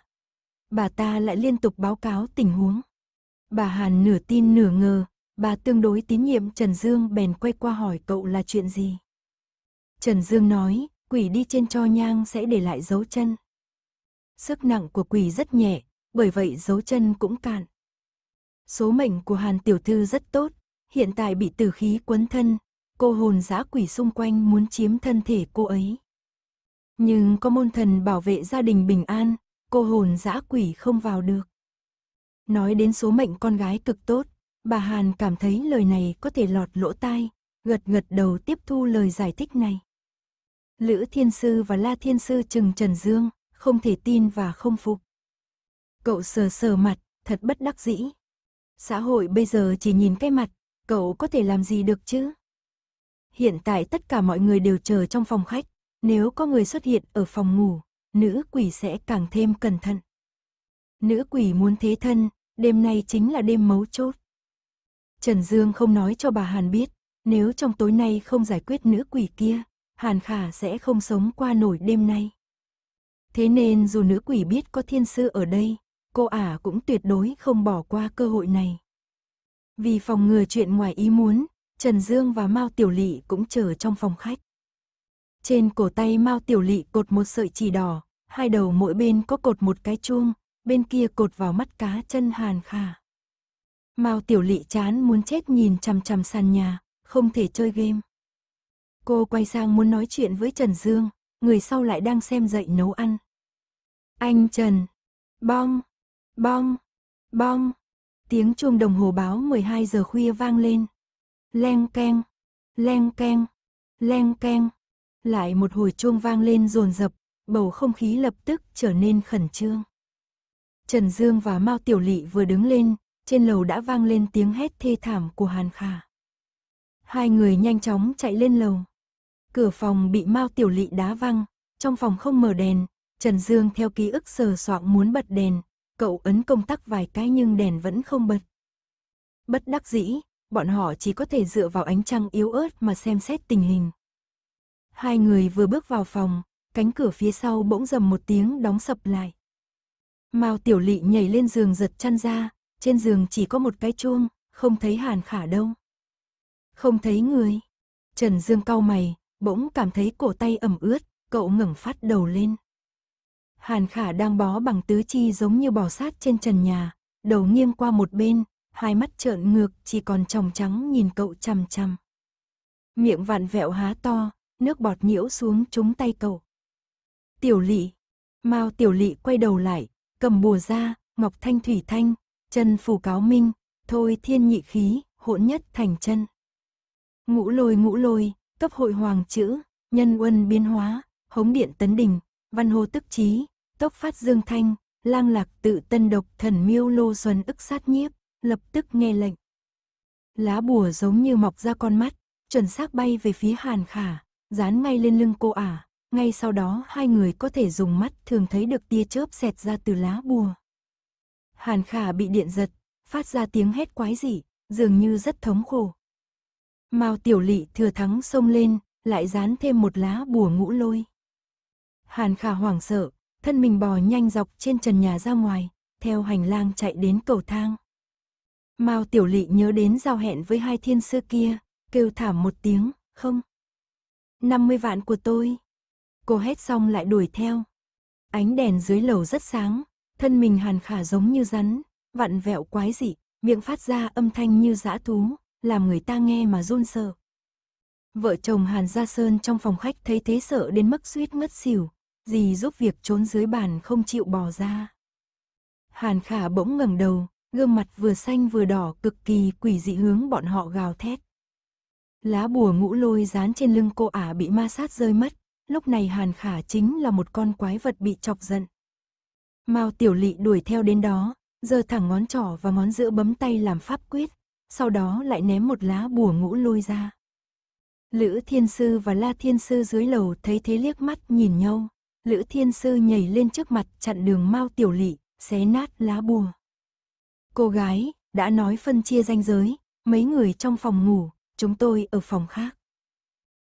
Bà ta lại liên tục báo cáo tình huống. Bà Hàn nửa tin nửa ngờ, bà tương đối tín nhiệm Trần Dương bèn quay qua hỏi cậu là chuyện gì. Trần Dương nói, quỷ đi trên cho nhang sẽ để lại dấu chân. Sức nặng của quỷ rất nhẹ, bởi vậy dấu chân cũng cạn. Số mệnh của Hàn Tiểu Thư rất tốt, hiện tại bị tử khí quấn thân, cô hồn dã quỷ xung quanh muốn chiếm thân thể cô ấy. Nhưng có môn thần bảo vệ gia đình bình an, cô hồn dã quỷ không vào được. Nói đến số mệnh con gái cực tốt, bà Hàn cảm thấy lời này có thể lọt lỗ tai, gật gật đầu tiếp thu lời giải thích này. Lữ Thiên Sư và La Thiên Sư Trừng Trần Dương, không thể tin và không phục. Cậu sờ sờ mặt, thật bất đắc dĩ. Xã hội bây giờ chỉ nhìn cái mặt, cậu có thể làm gì được chứ? Hiện tại tất cả mọi người đều chờ trong phòng khách, nếu có người xuất hiện ở phòng ngủ, nữ quỷ sẽ càng thêm cẩn thận. Nữ quỷ muốn thế thân, đêm nay chính là đêm mấu chốt. Trần Dương không nói cho bà Hàn biết, nếu trong tối nay không giải quyết nữ quỷ kia, Hàn Khả sẽ không sống qua nổi đêm nay. Thế nên dù nữ quỷ biết có thiên sư ở đây, cô ả cũng tuyệt đối không bỏ qua cơ hội này. Vì phòng ngừa chuyện ngoài ý muốn, Trần Dương và Mao Tiểu Lị cũng chờ trong phòng khách. Trên cổ tay Mao Tiểu Lị cột một sợi chỉ đỏ, hai đầu mỗi bên có cột một cái chuông, bên kia cột vào mắt cá chân Hàn Khả. Mao Tiểu Lị chán muốn chết nhìn chằm chằm sàn nhà, không thể chơi game. Cô quay sang muốn nói chuyện với Trần Dương, người sau lại đang xem dậy nấu ăn. Anh Trần, bong, bong, bong. Tiếng chuông đồng hồ báo 12 giờ khuya vang lên. Leng keng, leng keng, leng keng. Lại một hồi chuông vang lên rồn rập, bầu không khí lập tức trở nên khẩn trương. Trần Dương và Mao Tiểu Lị vừa đứng lên, trên lầu đã vang lên tiếng hét thê thảm của Hàn Khả. Hai người nhanh chóng chạy lên lầu. Cửa phòng bị Mao Tiểu Lị đá văng, trong phòng không mở đèn, Trần Dương theo ký ức sờ soạng muốn bật đèn, Cậu ấn công tắc vài cái nhưng đèn vẫn không bật. Bất đắc dĩ, bọn họ chỉ có thể dựa vào ánh trăng yếu ớt mà xem xét tình hình. Hai người vừa bước vào phòng, cánh cửa phía sau bỗng dầm một tiếng đóng sập lại. Mao Tiểu Lị nhảy lên giường giật chăn ra, trên giường chỉ có một cái chuông, không thấy Hàn Khả đâu. Không thấy người. Trần Dương cau mày, bỗng cảm thấy cổ tay ẩm ướt, cậu ngẩng phát đầu lên. Hàn Khả đang bó bằng tứ chi giống như bò sát trên trần nhà, đầu nghiêng qua một bên, hai mắt trợn ngược chỉ còn tròng trắng nhìn cậu chằm chằm. Miệng vặn vẹo há to, nước bọt nhiễu xuống trúng tay cậu. Tiểu lỵ, Mao tiểu lỵ quay đầu lại, cầm bùa ra, ngọc thanh thủy thanh, chân phù cáo minh, thôi thiên nhị khí, hỗn nhất thành chân. Ngũ lôi ngũ lôi, cấp hội hoàng chữ, nhân Quân biến hóa, hống điện tấn đình, văn hô tức trí, tốc phát dương thanh, lang lạc tự tân độc thần miêu lô xuân ức sát nhiếp, lập tức nghe lệnh. Lá bùa giống như mọc ra con mắt, chuẩn xác bay về phía hàn khả, dán ngay lên lưng cô ả. Ngay sau đó hai người có thể dùng mắt thường thấy được tia chớp xẹt ra từ lá bùa. Hàn khả bị điện giật, phát ra tiếng hét quái dị, dường như rất thống khổ. Mao tiểu lỵ thừa thắng xông lên, lại dán thêm một lá bùa ngũ lôi. Hàn khả hoảng sợ, thân mình bò nhanh dọc trên trần nhà ra ngoài, theo hành lang chạy đến cầu thang. Mao Tiểu Lệ nhớ đến giao hẹn với hai thiên sư kia, kêu thảm một tiếng, không. 50 vạn của tôi. Cô hét xong lại đuổi theo. Ánh đèn dưới lầu rất sáng, thân mình hàn khả giống như rắn, vặn vẹo quái dị, miệng phát ra âm thanh như dã thú, làm người ta nghe mà run sợ. Vợ chồng Hàn Gia Sơn trong phòng khách thấy thế sợ đến mức suýt ngất xỉu, gì giúp việc trốn dưới bàn không chịu bò ra. Hàn khả bỗng ngẩng đầu, gương mặt vừa xanh vừa đỏ cực kỳ quỷ dị hướng bọn họ gào thét. Lá bùa ngũ lôi dán trên lưng cô ả bị ma sát rơi mất, lúc này Hàn khả chính là một con quái vật bị chọc giận. Mao tiểu lị đuổi theo đến đó, giơ thẳng ngón trỏ và ngón giữa bấm tay làm pháp quyết, sau đó lại ném một lá bùa ngũ lôi ra. Lữ Thiên Sư và La Thiên Sư dưới lầu thấy thế liếc mắt nhìn nhau, Lữ Thiên Sư nhảy lên trước mặt chặn đường Mao Tiểu Lị, xé nát lá bùa. Cô gái, đã nói phân chia ranh giới, mấy người trong phòng ngủ, chúng tôi ở phòng khác.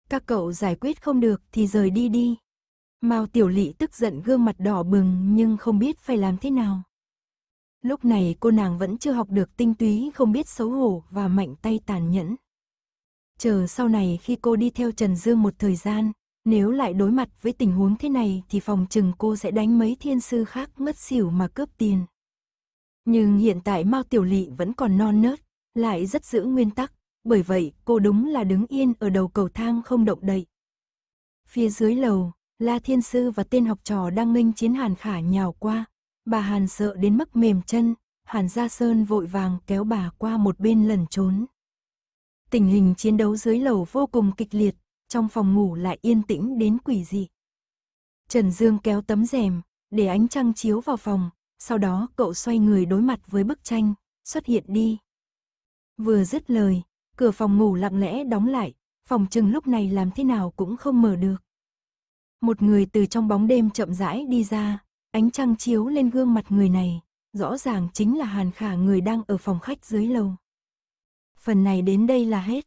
Các cậu giải quyết không được thì rời đi đi. Mao Tiểu Lị tức giận gương mặt đỏ bừng nhưng không biết phải làm thế nào. Lúc này cô nàng vẫn chưa học được tinh túy không biết xấu hổ và mạnh tay tàn nhẫn. Chờ sau này khi cô đi theo Trần Dương một thời gian, nếu lại đối mặt với tình huống thế này thì phòng chừng cô sẽ đánh mấy thiên sư khác mất xỉu mà cướp tiền. Nhưng hiện tại Mao Tiểu Lị vẫn còn non nớt, lại rất giữ nguyên tắc, bởi vậy cô đúng là đứng yên ở đầu cầu thang không động đậy. Phía dưới lầu, La Thiên Sư và tên học trò đang nghênh chiến Hàn Khả nhào qua. Bà Hàn sợ đến mức mềm chân, Hàn Gia Sơn vội vàng kéo bà qua một bên lẩn trốn. Tình hình chiến đấu dưới lầu vô cùng kịch liệt, trong phòng ngủ lại yên tĩnh đến quỷ dị. Trần Dương kéo tấm rèm, để ánh trăng chiếu vào phòng, sau đó cậu xoay người đối mặt với bức tranh, xuất hiện đi. Vừa dứt lời, cửa phòng ngủ lặng lẽ đóng lại, phòng trừng lúc này làm thế nào cũng không mở được. Một người từ trong bóng đêm chậm rãi đi ra, ánh trăng chiếu lên gương mặt người này, rõ ràng chính là Hàn Khả người đang ở phòng khách dưới lầu. Phần này đến đây là hết.